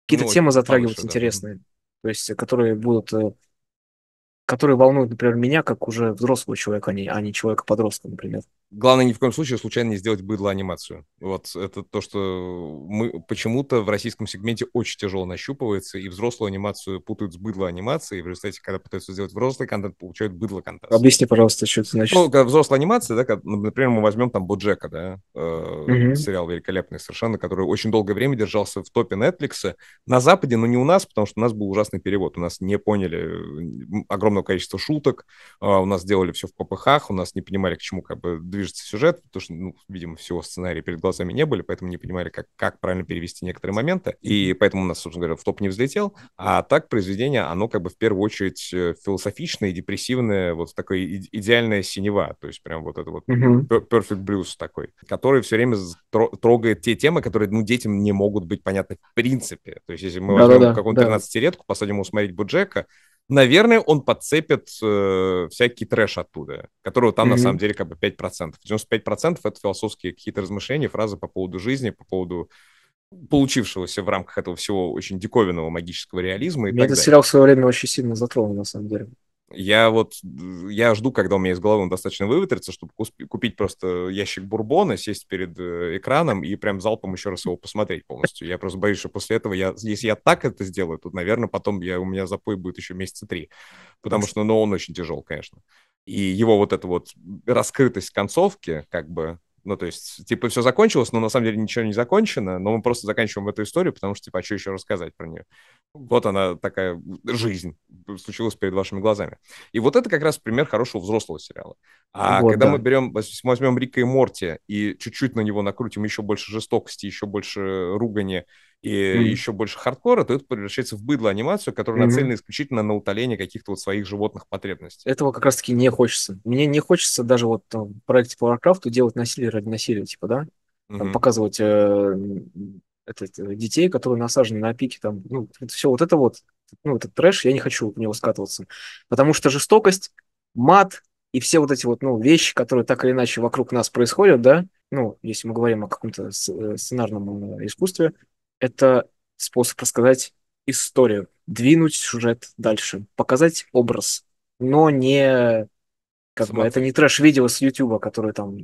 Какие-то ну, темы затрагивать повыше, интересные, да. то есть которые будут, э, которые волнуют, например, меня как уже взрослого человека, а не, а не человека-подростка, например. Главное ни в коем случае случайно не сделать быдло анимацию. Вот это то, что мы почему-то в российском сегменте очень тяжело нащупывается, и взрослую анимацию путают с быдло анимацией, и в результате, когда пытаются сделать взрослый контент, получают быдло контент. Объясни, пожалуйста, что это значит. Ну, когда взрослая анимация, да, когда, ну, например, мы возьмем там Боджека, да, э, угу. сериал великолепный совершенно, который очень долгое время держался в топе Netflix на Западе, но не у нас, потому что у нас был ужасный перевод, у нас не поняли огромного количества шуток, э, у нас делали все в попыхах, у нас не понимали, к чему как бы движется сюжет, потому что, ну, видимо, всего сценария перед глазами не были, поэтому не понимали, как, как правильно перевести некоторые моменты. И поэтому у нас, собственно говоря, в топ не взлетел. А так произведение, оно как бы в первую очередь э, философичное, и депрессивное, вот такое идеальное синева, то есть прям вот это вот mm-hmm. perfect blues такой, который все время трогает те темы, которые, ну, детям не могут быть понятны в принципе. То есть если мы возьмем да, да, какую-нибудь да. 13-летку, посадим его смотреть Буджека, наверное, он подцепит э, всякий трэш оттуда, которого там mm-hmm. на самом деле как бы 5%. 95% это философские какие-то размышления, фразы по поводу жизни, по поводу получившегося в рамках этого всего очень диковинного магического реализма. И Меня этот далее. сериал в свое время очень сильно затронул, на самом деле. Я вот, я жду, когда у меня из головы он достаточно выветрится, чтобы купить просто ящик бурбона, сесть перед э, экраном и прям залпом еще раз его посмотреть полностью. Я просто боюсь, что после этого, я, если я так это сделаю, то, наверное, потом я, у меня запой будет еще месяца три. Потому что, ну, он очень тяжел, конечно. И его вот эта вот раскрытость концовки, как бы, ну, то есть, типа, все закончилось, но на самом деле ничего не закончено, но мы просто заканчиваем эту историю, потому что, типа, а что еще рассказать про нее? Вот она такая жизнь случилась перед вашими глазами. И вот это как раз пример хорошего взрослого сериала. А вот, когда да. мы берем, возьмем Рика и Морти и чуть-чуть на него накрутим еще больше жестокости, еще больше ругани и mm. еще больше хардкора, то это превращается в быдло анимацию, которая mm-hmm. нацелена исключительно на утоление каких-то вот своих животных потребностей. Этого как раз-таки не хочется. Мне не хочется даже вот в проекте по Warcraft делать насилие ради насилия, типа, да? Там, угу. Показывать э, этот, э, детей, которые насажены на пике, там, ну, все вот это вот, ну, этот трэш, я не хочу в него скатываться. Потому что жестокость, мат и все вот эти вот, ну, вещи, которые так или иначе вокруг нас происходят, да, ну, если мы говорим о каком-то э, сценарном э, искусстве, это способ рассказать историю, двинуть сюжет дальше, показать образ, но не как Смотри. бы это не трэш-видео с Ютуба, которые там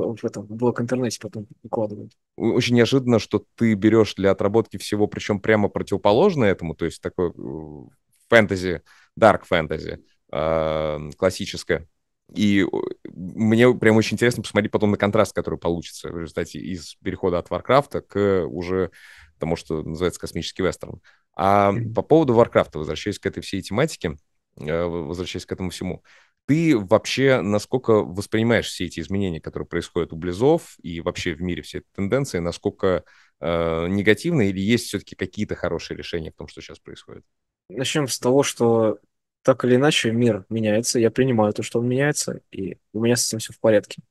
в этом в блок интернете потом выкладывают. Очень неожиданно, что ты берешь для отработки всего, причем прямо противоположное этому, то есть такое э, фэнтези, дарк фэнтези э, классическое. И э, мне прям очень интересно посмотреть потом на контраст, который получится в результате из перехода от Варкрафта к уже тому, что называется космический вестерн. А по поводу Варкрафта, возвращаясь к этой всей тематике, возвращаясь к этому всему, ты вообще насколько воспринимаешь все эти изменения, которые происходят у Близов и вообще в мире все эти тенденции, насколько э, негативны или есть все-таки какие-то хорошие решения в том, что сейчас происходит? Начнем с того, что так или иначе мир меняется, я принимаю то, что он меняется, и у меня с этим все в порядке.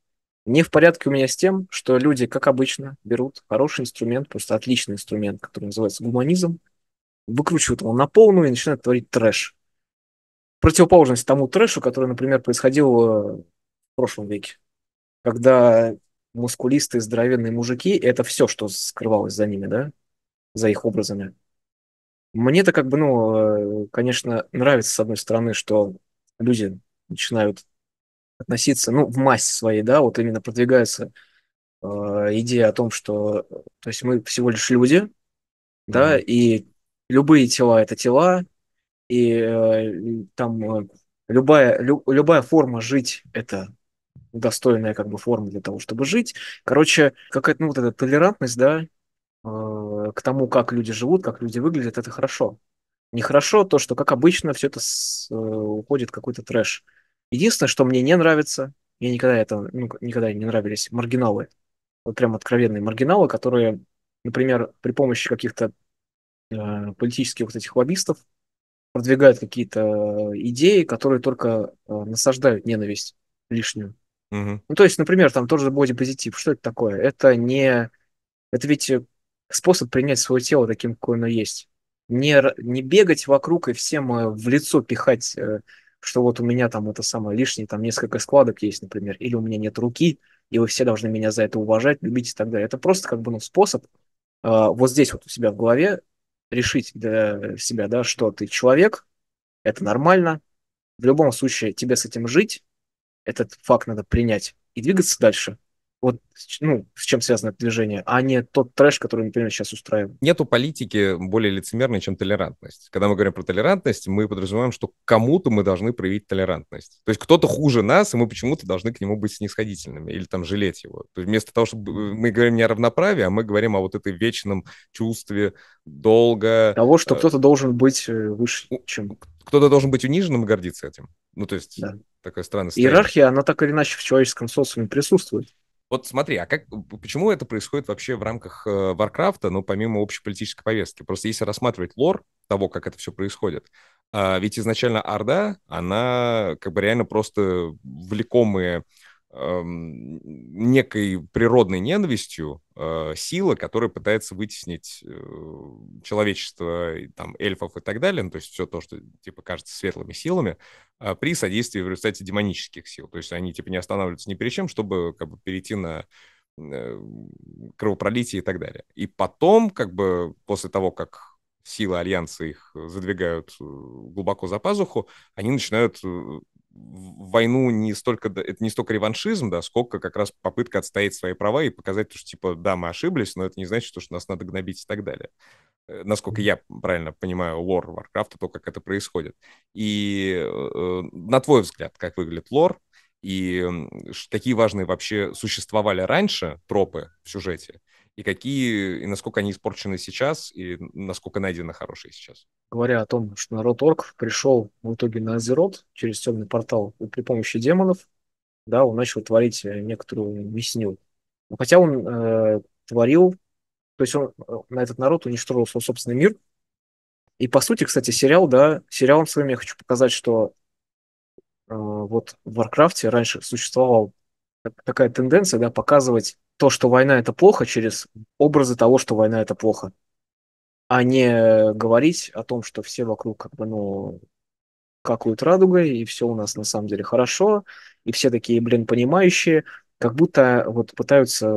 Не в порядке у меня с тем, что люди, как обычно, берут хороший инструмент, просто отличный инструмент, который называется гуманизм, выкручивают его на полную и начинают творить трэш противоположность тому трэшу, который, например, происходил э, в прошлом веке, когда мускулистые здоровенные мужики – это все, что скрывалось за ними, да, за их образами. мне это как бы, ну, э, конечно, нравится, с одной стороны, что люди начинают относиться, ну, в массе своей, да, вот именно продвигается э, идея о том, что, э, то есть мы всего лишь люди, mm-hmm. да, и любые тела – это тела, и э, там э, любая, лю, любая форма жить – это достойная как бы форма для того, чтобы жить. Короче, какая-то ну, вот эта толерантность, да, э, к тому, как люди живут, как люди выглядят, это хорошо. Нехорошо то, что, как обычно, все это с, э, уходит какой-то трэш. Единственное, что мне не нравится, я никогда это, ну, никогда не нравились маргиналы. Вот прям откровенные маргиналы, которые, например, при помощи каких-то э, политических вот этих лоббистов продвигает какие-то э, идеи, которые только э, насаждают ненависть лишнюю. Угу. Ну, то есть, например, там тоже бодипозитив. Что это такое? Это не... Это ведь э, способ принять свое тело таким, какое оно есть. Не, не бегать вокруг и всем в лицо пихать, что вот у меня там это самое лишнее, там несколько складок есть, например, или у меня нет руки, и вы все должны меня за это уважать, любить и так далее. Это просто как бы ну, способ вот здесь вот у себя в голове решить для себя, да, что ты человек, это нормально, в любом случае тебе с этим жить, этот факт надо принять и двигаться дальше вот, ну, с чем связано это движение, а не тот трэш, который, например, сейчас устраиваем. Нету политики более лицемерной, чем толерантность. Когда мы говорим про толерантность, мы подразумеваем, что кому-то мы должны проявить толерантность. То есть кто-то хуже нас, и мы почему-то должны к нему быть снисходительными или там жалеть его. То есть вместо того, чтобы э, мы говорим не о равноправии, а мы говорим о вот этой вечном чувстве долга. Того, что э, кто-то должен быть э, выше, чем... Кто-то должен быть униженным и гордиться этим. Ну, то есть да. такая странная Иерархия, она так или иначе в человеческом социуме присутствует. Вот смотри, а как, почему это происходит вообще в рамках Варкрафта, э, ну, помимо общей политической повестки? Просто если рассматривать лор того, как это все происходит, а, ведь изначально Орда, она как бы реально просто влекомые некой природной ненавистью э, сила, которая пытается вытеснить э, человечество, и, там, эльфов и так далее, ну, то есть все то, что, типа, кажется светлыми силами, э, при содействии в результате демонических сил. То есть они, типа, не останавливаются ни перед чем, чтобы, как бы, перейти на э, кровопролитие и так далее. И потом, как бы, после того, как силы Альянса их задвигают э, глубоко за пазуху, они начинают э, войну не столько, это не столько реваншизм, да, сколько как раз попытка отстоять свои права и показать, что, типа, да, мы ошиблись, но это не значит, что нас надо гнобить и так далее. Э, насколько я правильно понимаю лор Варкрафта, то, как это происходит. И э, э, на твой взгляд, как выглядит лор, и какие важные вообще существовали раньше тропы в сюжете, и какие, и насколько они испорчены сейчас, и насколько найдены хорошие сейчас. Говоря о том, что народ орков пришел в итоге на Азерот через темный портал и при помощи демонов, да, он начал творить э, некоторую мясню. Ну, хотя он э, творил, то есть он э, на этот народ уничтожил свой собственный мир. И по сути, кстати, сериал, да, сериалом своим я хочу показать, что э, вот в Варкрафте раньше существовала такая тенденция, да, показывать то, что война это плохо, через образы того, что война это плохо. А не говорить о том, что все вокруг как бы, ну, какают радугой, и все у нас на самом деле хорошо, и все такие, блин, понимающие, как будто вот пытаются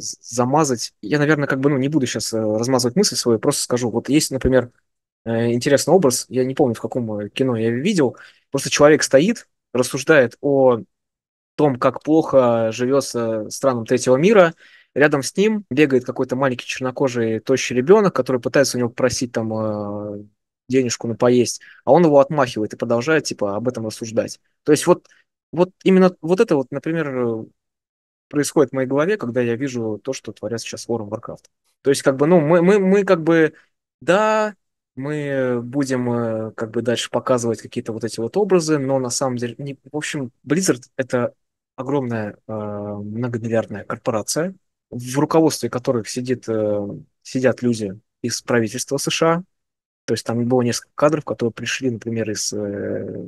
замазать. Я, наверное, как бы, ну, не буду сейчас э, размазывать мысль свою, просто скажу. Вот есть, например, э, интересный образ, я не помню, в каком э, кино я видел, просто человек стоит, рассуждает о том, как плохо живется э, странам третьего мира. Рядом с ним бегает какой-то маленький чернокожий тощий ребенок, который пытается у него попросить там э, денежку на поесть, а он его отмахивает и продолжает типа об этом рассуждать. То есть вот, вот именно вот это вот, например, э, происходит в моей голове, когда я вижу то, что творят сейчас World of Warcraft. То есть как бы, ну, мы, мы, мы как бы, да, мы будем как бы дальше показывать какие-то вот эти вот образы, но на самом деле, не, в общем, Blizzard это огромная э, многомиллиардная корпорация, в руководстве которых сидит, э, сидят люди из правительства США. То есть там было несколько кадров, которые пришли, например, из э,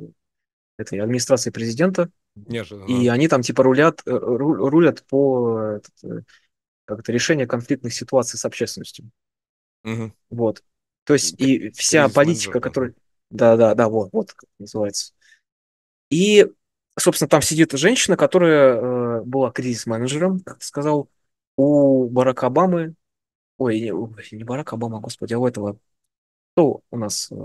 этой администрации президента. Неожиданно. И они там типа рулят, э, ру, рулят по э, как-то решение конфликтных ситуаций с общественностью. Угу. Вот. То есть и вся политика, которая... Да, да, да, вот, вот как называется. И собственно, там сидит женщина, которая э, была кризис-менеджером, как ты сказал, у Барака Обамы. Ой, не, не Барак Обама, господи, а у этого... Кто у нас э,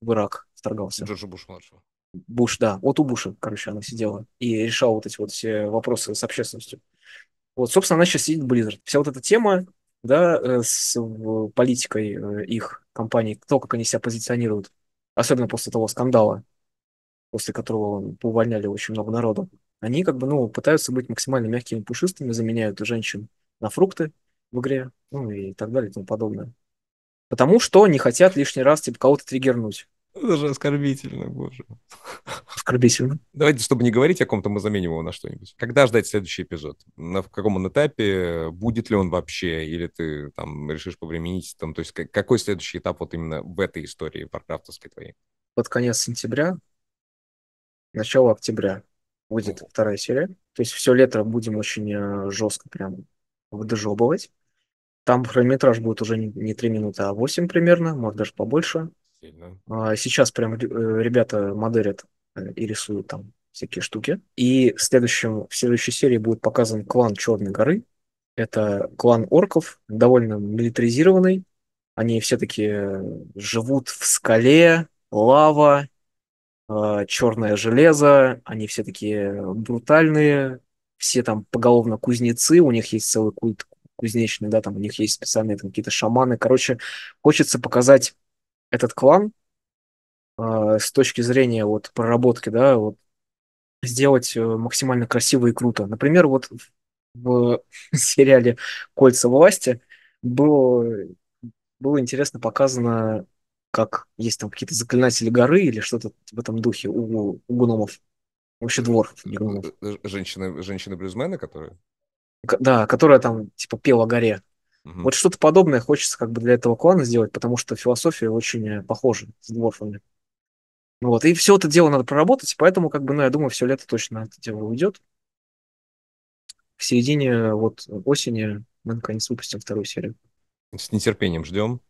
в Ирак вторгался? Джорджа Буш младшего. Буш, да. Вот у Буша, короче, она сидела и решала вот эти вот все вопросы с общественностью. Вот, собственно, она сейчас сидит в Blizzard. Вся вот эта тема, да, э, с политикой их компаний, то, как они себя позиционируют, особенно после того скандала после которого увольняли очень много народу, они как бы, ну, пытаются быть максимально мягкими пушистыми, заменяют женщин на фрукты в игре, ну, и так далее и тому подобное. Потому что не хотят лишний раз, типа, кого-то триггернуть. Это же оскорбительно, боже. Оскорбительно. Давайте, чтобы не говорить о ком-то, мы заменим его на что-нибудь. Когда ждать следующий эпизод? На каком он этапе? Будет ли он вообще? Или ты там решишь повременить? Там, то есть какой следующий этап вот именно в этой истории варкрафтовской твоей? Под конец сентября начало октября будет вторая серия. То есть все лето будем очень э, жестко прям выдожобывать. Там хронометраж будет уже не 3 минуты, а 8 примерно, может даже побольше. Сильно. А, сейчас прям э, ребята модерят э, и рисуют там всякие штуки. И в, следующем, в следующей серии будет показан клан Черной горы. Это клан орков, довольно милитаризированный. Они все-таки живут в скале, лава, а, черное железо, они все такие брутальные, все там поголовно кузнецы, у них есть целый культ кузнечный, да, там у них есть специальные там какие-то шаманы. Короче, хочется показать этот клан э, с точки зрения вот проработки, да, вот сделать э, максимально красиво и круто. Например, вот в сериале «Кольца власти» было, было интересно показано как есть там какие-то заклинатели горы или что-то в этом духе у, у гномов. Вообще э, двор э, гномов. Э, женщины, женщины-блюзмены, которые? К- да, которая там типа пела о горе. Угу. Вот что-то подобное хочется как бы для этого клана сделать, потому что философия очень похожа с дворфами. Ну вот, и все это дело надо проработать, поэтому, как бы, ну, я думаю, все лето точно это дело уйдет. В середине вот осени мы наконец выпустим вторую серию. С нетерпением ждем.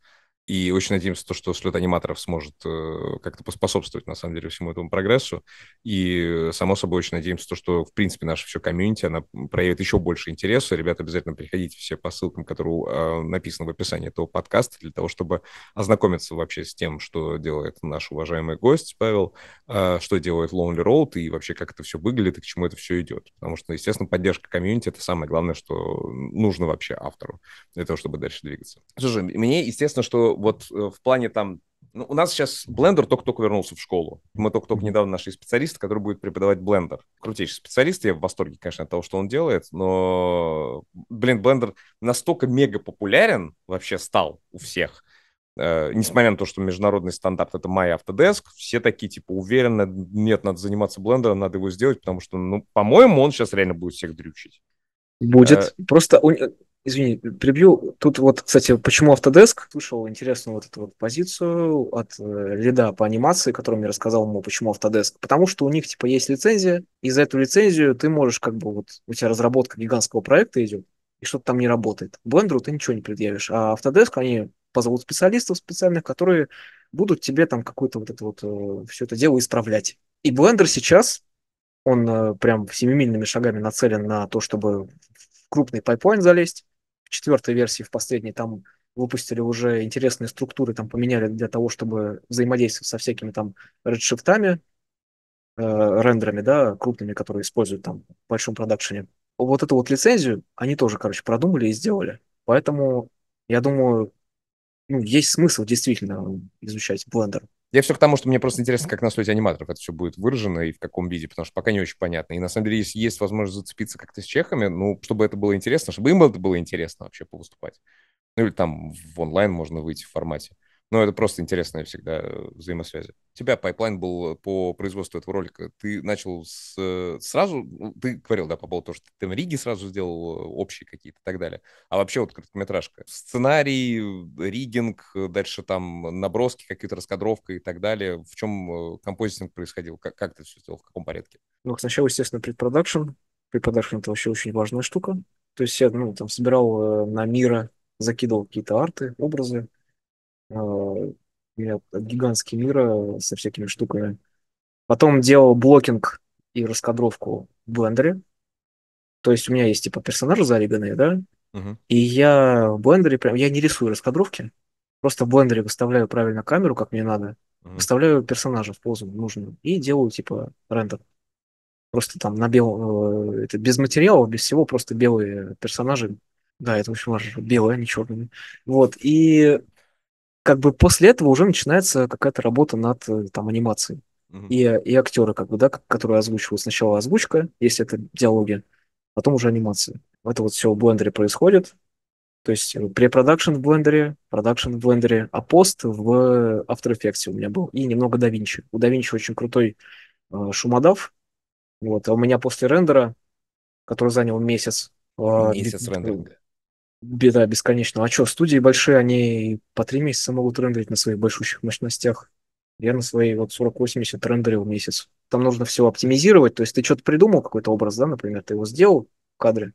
И очень надеемся, то, что слет аниматоров сможет э, как-то поспособствовать, на самом деле, всему этому прогрессу. И, э, само собой, очень надеемся, то, что, в принципе, наша все комьюнити, она проявит еще больше интереса. Ребята, обязательно приходите все по ссылкам, которые э, написаны в описании этого подкаста, для того, чтобы ознакомиться вообще с тем, что делает наш уважаемый гость Павел, что делает Lonely Road и вообще как это все выглядит и к чему это все идет. Потому что, естественно, поддержка комьюнити — это самое главное, что нужно вообще автору для того, чтобы дальше двигаться. Слушай, мне, естественно, что вот э, в плане там ну, у нас сейчас Blender только-только вернулся в школу. Мы только-только недавно нашли специалиста, который будет преподавать Blender. Крутейший специалист, я в восторге, конечно, от того, что он делает, но, блин, Blender настолько мега популярен вообще стал у всех, э, несмотря на то, что международный стандарт — это My Autodesk, все такие, типа, уверенно, нет, надо заниматься блендером, надо его сделать, потому что, ну, по-моему, он сейчас реально будет всех дрючить. Будет. Э, Просто Извини, прибью. Тут вот, кстати, почему Autodesk слышал интересную вот эту вот позицию от э, лида по анимации, который мне рассказал ему, почему Autodesk. Потому что у них, типа, есть лицензия, и за эту лицензию ты можешь, как бы, вот, у тебя разработка гигантского проекта идет, и что-то там не работает. Блендеру ты ничего не предъявишь. А Autodesk, они позовут специалистов специальных, которые будут тебе там какое-то вот это вот э, все это дело исправлять. И Blender сейчас, он э, прям семимильными шагами нацелен на то, чтобы в крупный пайплайн залезть, четвертой версии, в последней, там выпустили уже интересные структуры, там поменяли для того, чтобы взаимодействовать со всякими там редшифтами, э, рендерами, да, крупными, которые используют там в большом продакшене. Вот эту вот лицензию они тоже, короче, продумали и сделали. Поэтому, я думаю, ну, есть смысл действительно изучать Blender. Я все к тому, что мне просто интересно, как на слете аниматоров это все будет выражено и в каком виде, потому что пока не очень понятно. И на самом деле, если есть возможность зацепиться как-то с чехами, ну, чтобы это было интересно, чтобы им это было интересно вообще повыступать. Ну, или там в онлайн можно выйти в формате. Но это просто интересная всегда э, взаимосвязь. У тебя пайплайн был по производству этого ролика. Ты начал с... Э, сразу... Ну, ты говорил, да, по поводу того, что ты в Риге сразу сделал э, общие какие-то и так далее. А вообще вот короткометражка. Сценарий, ригинг, дальше там наброски, какие-то раскадровка и так далее. В чем композитинг происходил? Как, как ты все сделал? В каком порядке? Ну, сначала, естественно, предпродакшн. Предпродакшн — это вообще очень важная штука. То есть я, ну, там, собирал на мира, закидывал какие-то арты, образы, Э, меня гигантский мира э, со всякими штуками. Потом делал блокинг и раскадровку в блендере. То есть у меня есть типа персонажи зареганные, да? Угу. И я в блендере прям, я не рисую раскадровки, просто в блендере выставляю правильно камеру, как мне надо, угу. выставляю персонажа в позу нужную и делаю типа рендер. Просто там на белом, э, это без материалов, без всего, просто белые персонажи. Да, это, в общем, белые, а не черные. Вот, и как бы после этого уже начинается какая-то работа над э, там анимацией. И, э, и актеры, как бы, да, которые озвучивают сначала озвучка, если это диалоги, потом уже анимация. Это вот все в блендере происходит. То есть э, препродакшн в блендере, продакшн в блендере, а пост в After Effects у меня был. И немного Da Vinci. У Da Vinci очень крутой э, шумодав. Вот. А у меня после рендера, который занял месяц, месяц э, рендеринга беда бесконечного. А что, студии большие, они по три месяца могут рендерить на своих большущих мощностях. Я на свои вот 40-80 рендерил месяц. Там нужно все оптимизировать, то есть ты что-то придумал, какой-то образ, да, например, ты его сделал в кадре,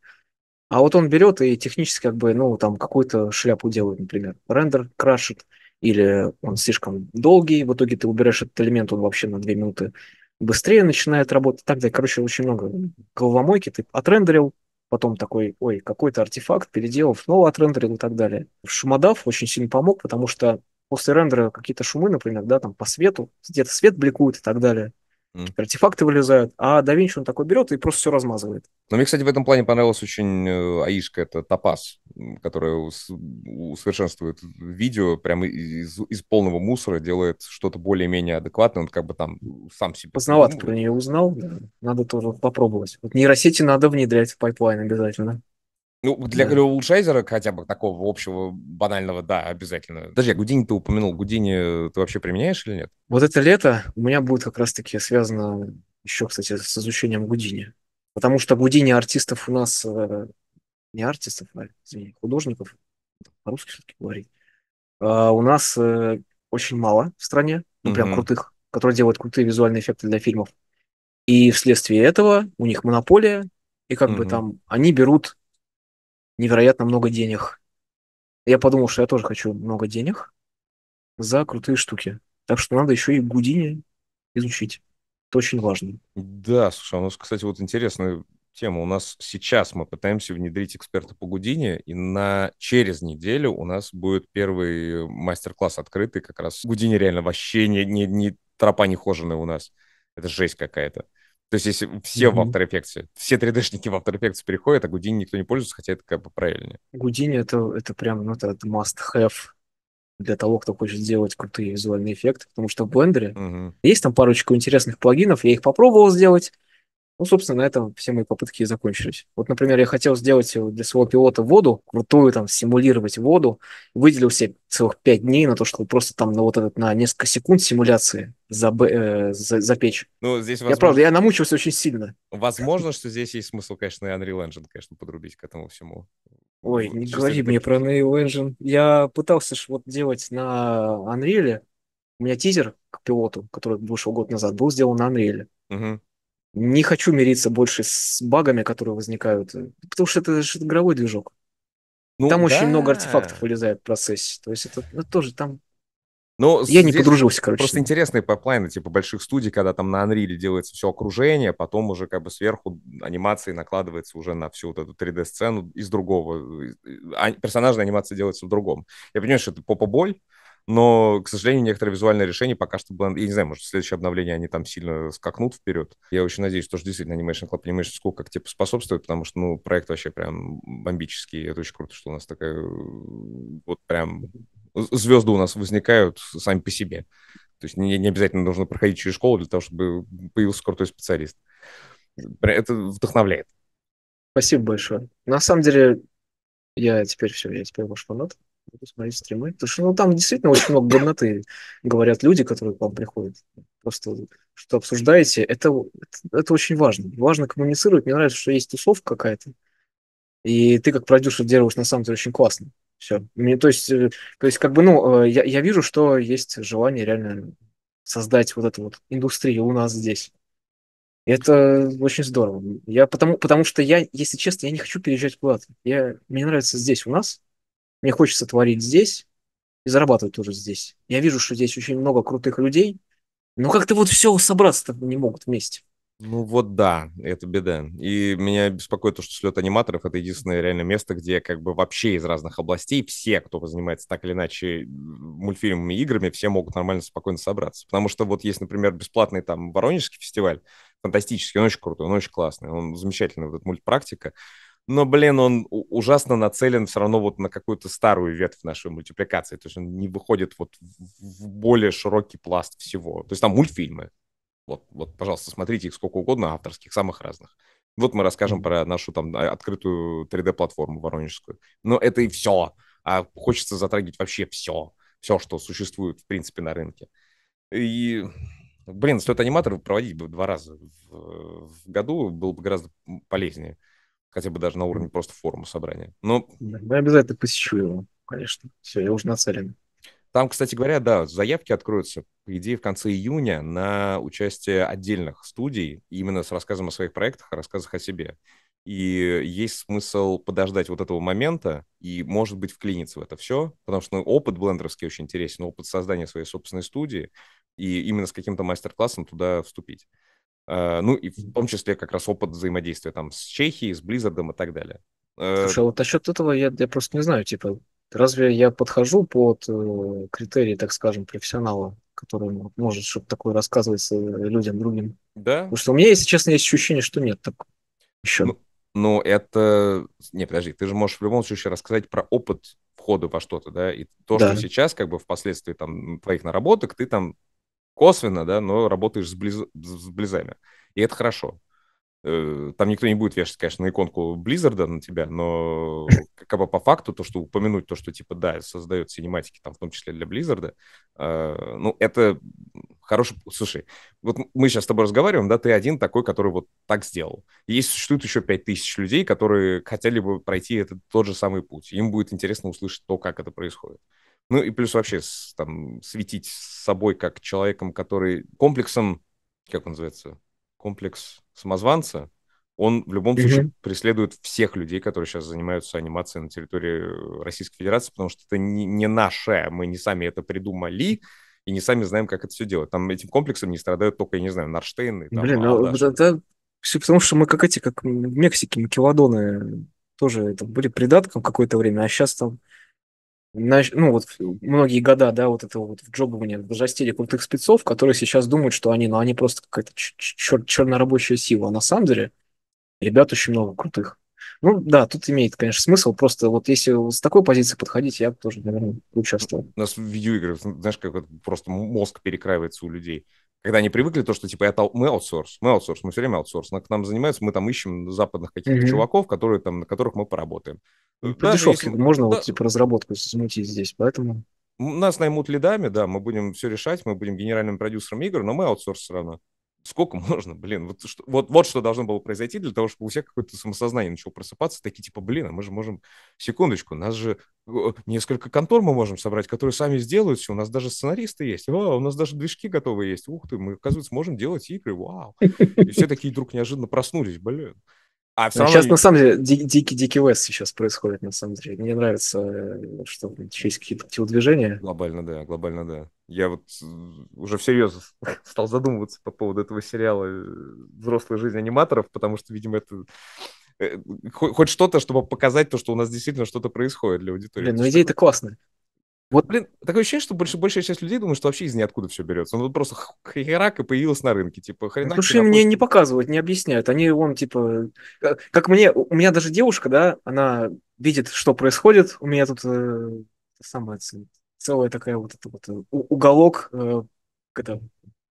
а вот он берет и технически как бы, ну, там какую-то шляпу делает, например, рендер крашит, или он слишком долгий, в итоге ты убираешь этот элемент, он вообще на 2 минуты быстрее начинает работать. Так далее. Короче, очень много головомойки. Ты отрендерил, потом такой, ой, какой-то артефакт, переделал, снова отрендерил и так далее. Шумодав очень сильно помог, потому что после рендера какие-то шумы, например, да, там по свету, где-то свет бликует и так далее. Mm. Артефакты вылезают. А да он такой берет и просто все размазывает. Но мне, кстати, в этом плане понравилась очень э, аишка, это топаз, которая усовершенствует видео, прямо из, из полного мусора делает что-то более-менее адекватное, он как бы там сам себе... Поздновато про нее узнал, да. надо тоже попробовать. Вот нейросети надо внедрять в пайплайн обязательно. Ну, для, да. для хотя бы такого общего, банального, да, обязательно. Даже а Гудини ты упомянул. Гудини э, ты вообще применяешь или нет? Вот это лето у меня будет как раз-таки связано еще, кстати, с изучением Гудини. Потому что Гудини артистов у нас... Э, не артистов, а, извини, художников. По-русски все-таки говорить. А, у нас э, очень мало в стране. Ну, прям mm-hmm. крутых. Которые делают крутые визуальные эффекты для фильмов. И вследствие этого у них монополия. И как mm-hmm. бы там они берут невероятно много денег. Я подумал, что я тоже хочу много денег за крутые штуки. Так что надо еще и Гудини изучить. Это очень важно. Да, слушай, у нас, кстати, вот интересная тема. У нас сейчас мы пытаемся внедрить эксперта по Гудини, и на через неделю у нас будет первый мастер-класс открытый как раз. Гудини реально вообще не, не, не тропа нехоженая у нас. Это жесть какая-то. То есть если все mm-hmm. в After Effects, все 3D-шники в After Effects переходят, а Гудини никто не пользуется, хотя это как бы правильнее. Гудини это, это прям ну, это must-have для того, кто хочет сделать крутые визуальные эффекты, потому что в Blender mm-hmm. есть там парочку интересных плагинов, я их попробовал сделать, ну, собственно, на этом все мои попытки и закончились. Вот, например, я хотел сделать э, для своего пилота воду, крутую там, симулировать воду. Выделил себе целых пять дней на то, чтобы просто там на вот этот, на несколько секунд симуляции заб, э, за, запечь. Ну, здесь возможно... Я, правда, я намучился очень сильно. Возможно, что здесь есть смысл, конечно, и Unreal Engine, конечно, подрубить к этому всему. Ой, не Чисто говори мне про Unreal Engine. Я пытался ж вот делать на Unreal. У меня тизер к пилоту, который вышел год назад, был сделан на Unreal. Угу не хочу мириться больше с багами, которые возникают, э, потому что это же игровой движок. Ну, там да. очень много артефактов вылезает в процессе. То есть это ну, тоже там... Но ну, Я не подружился, короче. Просто интересные пайплайны, типа больших студий, когда там на Unreal делается все окружение, потом уже как бы сверху анимации накладывается уже на всю вот эту 3D-сцену из другого. Э, э, а, персонажная анимация делается в другом. Я понимаю, что это попа-боль, но, к сожалению, некоторые визуальные решения пока что... Я не знаю, может, следующее обновление они там сильно скакнут вперед. Я очень надеюсь, что действительно Animation Club, Animation School как типа способствует, потому что, ну, проект вообще прям бомбический. Это очень круто, что у нас такая... Э, вот прям звезды у нас возникают сами по себе. То есть не, не обязательно нужно проходить через школу для того, чтобы появился крутой специалист. Это вдохновляет. Спасибо большое. На самом деле, я теперь все, я теперь ваш фанат буду смотреть стримы. Потому что ну, там действительно очень много годноты, говорят люди, которые к вам приходят. Просто что обсуждаете, это, это, это очень важно. Важно коммуницировать. Мне нравится, что есть тусовка какая-то. И ты как продюсер делаешь на самом деле очень классно. Все. Мне, то, есть, э, то есть, как бы, ну, э, я, я вижу, что есть желание реально создать вот эту вот индустрию у нас здесь. Это очень здорово. Я потому, потому что я, если честно, я не хочу переезжать куда-то. Я, мне нравится здесь у нас, мне хочется творить здесь и зарабатывать тоже здесь. Я вижу, что здесь очень много крутых людей, но как-то вот все собраться-то не могут вместе. Ну вот да, это беда. И меня беспокоит то, что слет аниматоров это единственное реально место, где как бы вообще из разных областей все, кто занимается так или иначе мультфильмами и играми, все могут нормально спокойно собраться. Потому что вот есть, например, бесплатный там Воронежский фестиваль, фантастический, он очень крутой, он очень классный, он замечательный, вот эта мультпрактика но, блин, он ужасно нацелен все равно вот на какую-то старую ветвь нашей мультипликации. То есть он не выходит вот в более широкий пласт всего. То есть там мультфильмы. Вот, вот, пожалуйста, смотрите их сколько угодно, авторских, самых разных. Вот мы расскажем про нашу там а, открытую 3D-платформу воронежскую. Но это и все. А хочется затрагивать вообще все. Все, что существует, в принципе, на рынке. И, блин, стоит аниматоров проводить бы два раза в, в году, было бы гораздо полезнее хотя бы даже на уровне просто форума собрания. Но... Я обязательно посещу его, конечно. Все, я уже нацелен. Там, кстати говоря, да, заявки откроются, по идее, в конце июня на участие отдельных студий, именно с рассказом о своих проектах, о рассказах о себе. И есть смысл подождать вот этого момента и, может быть, вклиниться в это все, потому что ну, опыт блендеровский очень интересен, опыт создания своей собственной студии, и именно с каким-то мастер-классом туда вступить. Э, ну и в том числе как раз опыт взаимодействия там с Чехией, с Близзардом и так далее. Э, Слушай, а вот насчет этого я, я просто не знаю, типа, разве я подхожу под э, критерии, так скажем, профессионала, который может что-то такое рассказывать э, людям другим? Да. Потому что у меня, если честно, есть ощущение, что нет так еще. Ну, ну это... Не, подожди, ты же можешь в любом случае рассказать про опыт входа во что-то, да, и то, да. что сейчас, как бы, впоследствии там твоих наработок, ты там косвенно, да, но работаешь с, близ... с близами. И это хорошо. Э, там никто не будет вешать, конечно, на иконку Близзарда на тебя, но как бы по факту то, что упомянуть то, что типа да, создает синематики, там в том числе для Близзарда, э, ну это хороший... Слушай, вот мы сейчас с тобой разговариваем, да, ты один такой, который вот так сделал. И существует еще 5000 людей, которые хотели бы пройти этот, тот же самый путь. Им будет интересно услышать то, как это происходит. Э, ну и плюс вообще там, светить собой как человеком, который комплексом, как он называется, комплекс самозванца, он в любом mm-hmm. случае преследует всех людей, которые сейчас занимаются анимацией на территории Российской Федерации, потому что это не, не наше, мы не сами это придумали, и не сами знаем, как это все делать. Там этим комплексом не страдают только, я не знаю, Нарштейны. Там, Блин, ну, да, да, потому что мы как эти, как в Мексике, макеладоны тоже там, были придатком какое-то время, а сейчас там ну вот многие года, да, вот этого вот в джобовании, в взрастили крутых спецов, которые сейчас думают, что они, ну они просто какая-то чер- чернорабочая сила, а на самом деле ребят очень много крутых. Ну да, тут имеет, конечно, смысл. Просто вот если с такой позиции подходить, я бы тоже, наверное, участвую. У нас в видеоиграх, знаешь, как вот просто мозг перекраивается у людей когда они привыкли, то, что типа это мы аутсорс, мы аутсорс, мы все время аутсорс, к нам занимаются, мы там ищем западных каких-то mm-hmm. чуваков, которые там, на которых мы поработаем. Ну, если... можно да. вот типа разработку смутить здесь, поэтому... Нас наймут лидами, да, мы будем все решать, мы будем генеральным продюсером игр, но мы аутсорс все равно сколько можно, блин, вот что, вот, вот что должно было произойти для того, чтобы у всех какое-то самосознание начало просыпаться, такие типа, блин, а мы же можем, секундочку, нас же э, несколько контор мы можем собрать, которые сами сделают все, у нас даже сценаристы есть, О, у нас даже движки готовы есть, ух ты, мы, оказывается, можем делать игры, вау. И все такие вдруг неожиданно проснулись, блин. А все равно... Сейчас, на самом деле, дикий дикий вест сейчас происходит, на самом деле. Мне нравится, э, что есть какие-то телодвижения. Глобально, да, глобально, да. Я вот э, уже всерьез стал задумываться по поводу этого сериала э, «Взрослая жизнь аниматоров», потому что, видимо, это э, хоть что-то, чтобы показать то, что у нас действительно что-то происходит для аудитории. Блин, ну идея-то классная. Вот, блин, такое ощущение, что больше, большая часть людей думает, что вообще из ниоткуда все берется. Он ну, вот просто херак и появилась на рынке. Типа, хрена Потому что им не, показывают, не объясняют. Они вам, типа... Как мне... У меня даже девушка, да, она видит, что происходит. У меня тут э, самое целая такая вот, это вот э, уголок, э, это,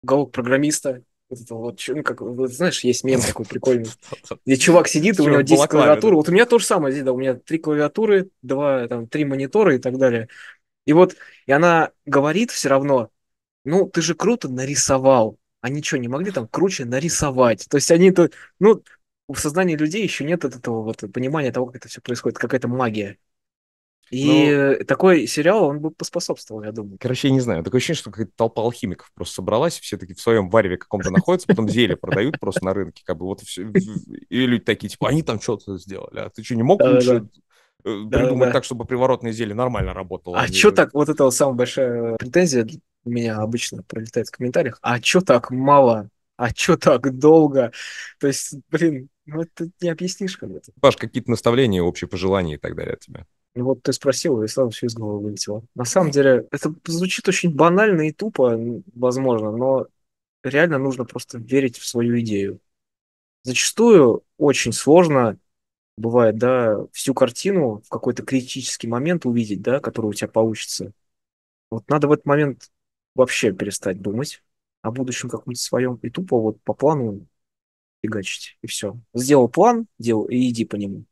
уголок программиста, вот это вот, ну, как, вот, знаешь, есть мем такой прикольный, где чувак сидит, и у него 10 клавиатур. Вот у меня то же самое здесь, да, у меня три клавиатуры, два, там, три монитора и так далее. И вот, и она говорит все равно, ну, ты же круто нарисовал. Они что, не могли там круче нарисовать? То есть они то, ну, в сознании людей еще нет этого вот понимания того, как это все происходит, какая-то магия. Ну, и ну, такой сериал, он бы поспособствовал, я думаю. Короче, я не знаю. Такое ощущение, что какая-то толпа алхимиков просто собралась, все таки в своем вареве каком-то находятся, потом зелье продают просто на рынке, как бы вот все. И люди такие, типа, они там что-то сделали, а ты что, не мог лучше э, придумать так, чтобы приворотное зелье нормально работало? А что так, вот это вот самая большая претензия у меня обычно пролетает в комментариях, а что так мало, а что так долго? То есть, блин, ну это не объяснишь как это. Паш, какие-то наставления, общие пожелания и так далее от тебя? Ну вот ты спросил, и сразу все из головы вылетело. На самом деле, это звучит очень банально и тупо, возможно, но реально нужно просто верить в свою идею. Зачастую очень сложно бывает, да, всю картину в какой-то критический момент увидеть, да, который у тебя получится. Вот надо в этот момент вообще перестать думать о будущем каком-то своем и тупо вот по плану фигачить, и все. Сделал план, делал, и иди по нему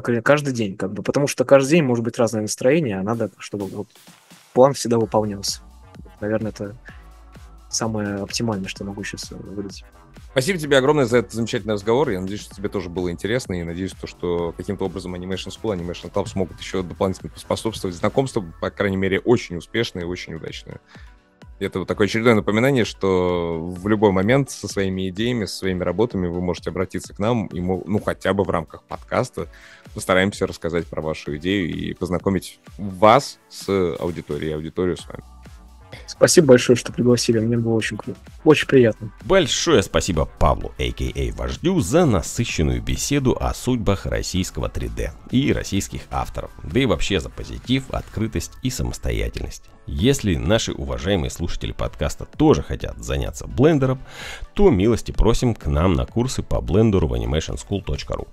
так или каждый день, как бы, потому что каждый день может быть разное настроение, а надо, чтобы вот, план всегда выполнялся. Наверное, это самое оптимальное, что могу сейчас э, выразить. Спасибо тебе огромное за этот замечательный разговор. Я надеюсь, что тебе тоже было интересно. И надеюсь, то, что каким-то образом Animation School, Animation Club смогут еще дополнительно поспособствовать знакомству, по крайней мере, очень успешное и очень удачное. Это вот такое очередное напоминание, что в любой момент со своими идеями, со своими работами вы можете обратиться к нам, и мы, ну, хотя бы в рамках подкаста постараемся рассказать про вашу идею и познакомить вас с аудиторией, аудиторию с вами. Спасибо большое, что пригласили. Мне было очень, круто, очень приятно. Большое спасибо Павлу, а.к.а. Вождю, за насыщенную беседу о судьбах российского 3D и российских авторов, да и вообще за позитив, открытость и самостоятельность. Если наши уважаемые слушатели подкаста тоже хотят заняться блендером, то милости просим к нам на курсы по блендеру в animationschool.ru.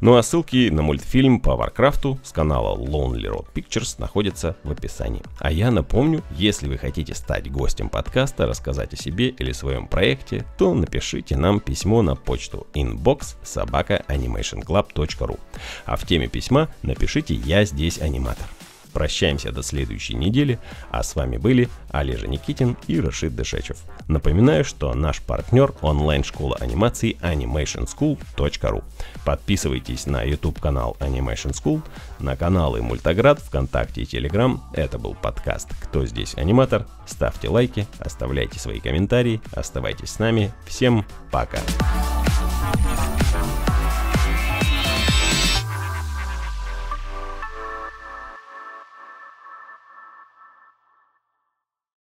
Ну а ссылки на мультфильм по Варкрафту с канала Lonely Road Pictures находятся в описании. А я напомню, если вы хотите стать гостем подкаста, рассказать о себе или своем проекте, то напишите нам письмо на почту inbox собака animationclub.ru. А в теме письма напишите «Я здесь аниматор». Прощаемся до следующей недели, а с вами были Олежа Никитин и Рашид Дышечев. Напоминаю, что наш партнер онлайн-школа анимации animationschool.ru. Подписывайтесь на YouTube-канал Animation School, на каналы Мультоград, ВКонтакте и Телеграм. Это был подкаст «Кто здесь аниматор?». Ставьте лайки, оставляйте свои комментарии, оставайтесь с нами. Всем пока! Пока.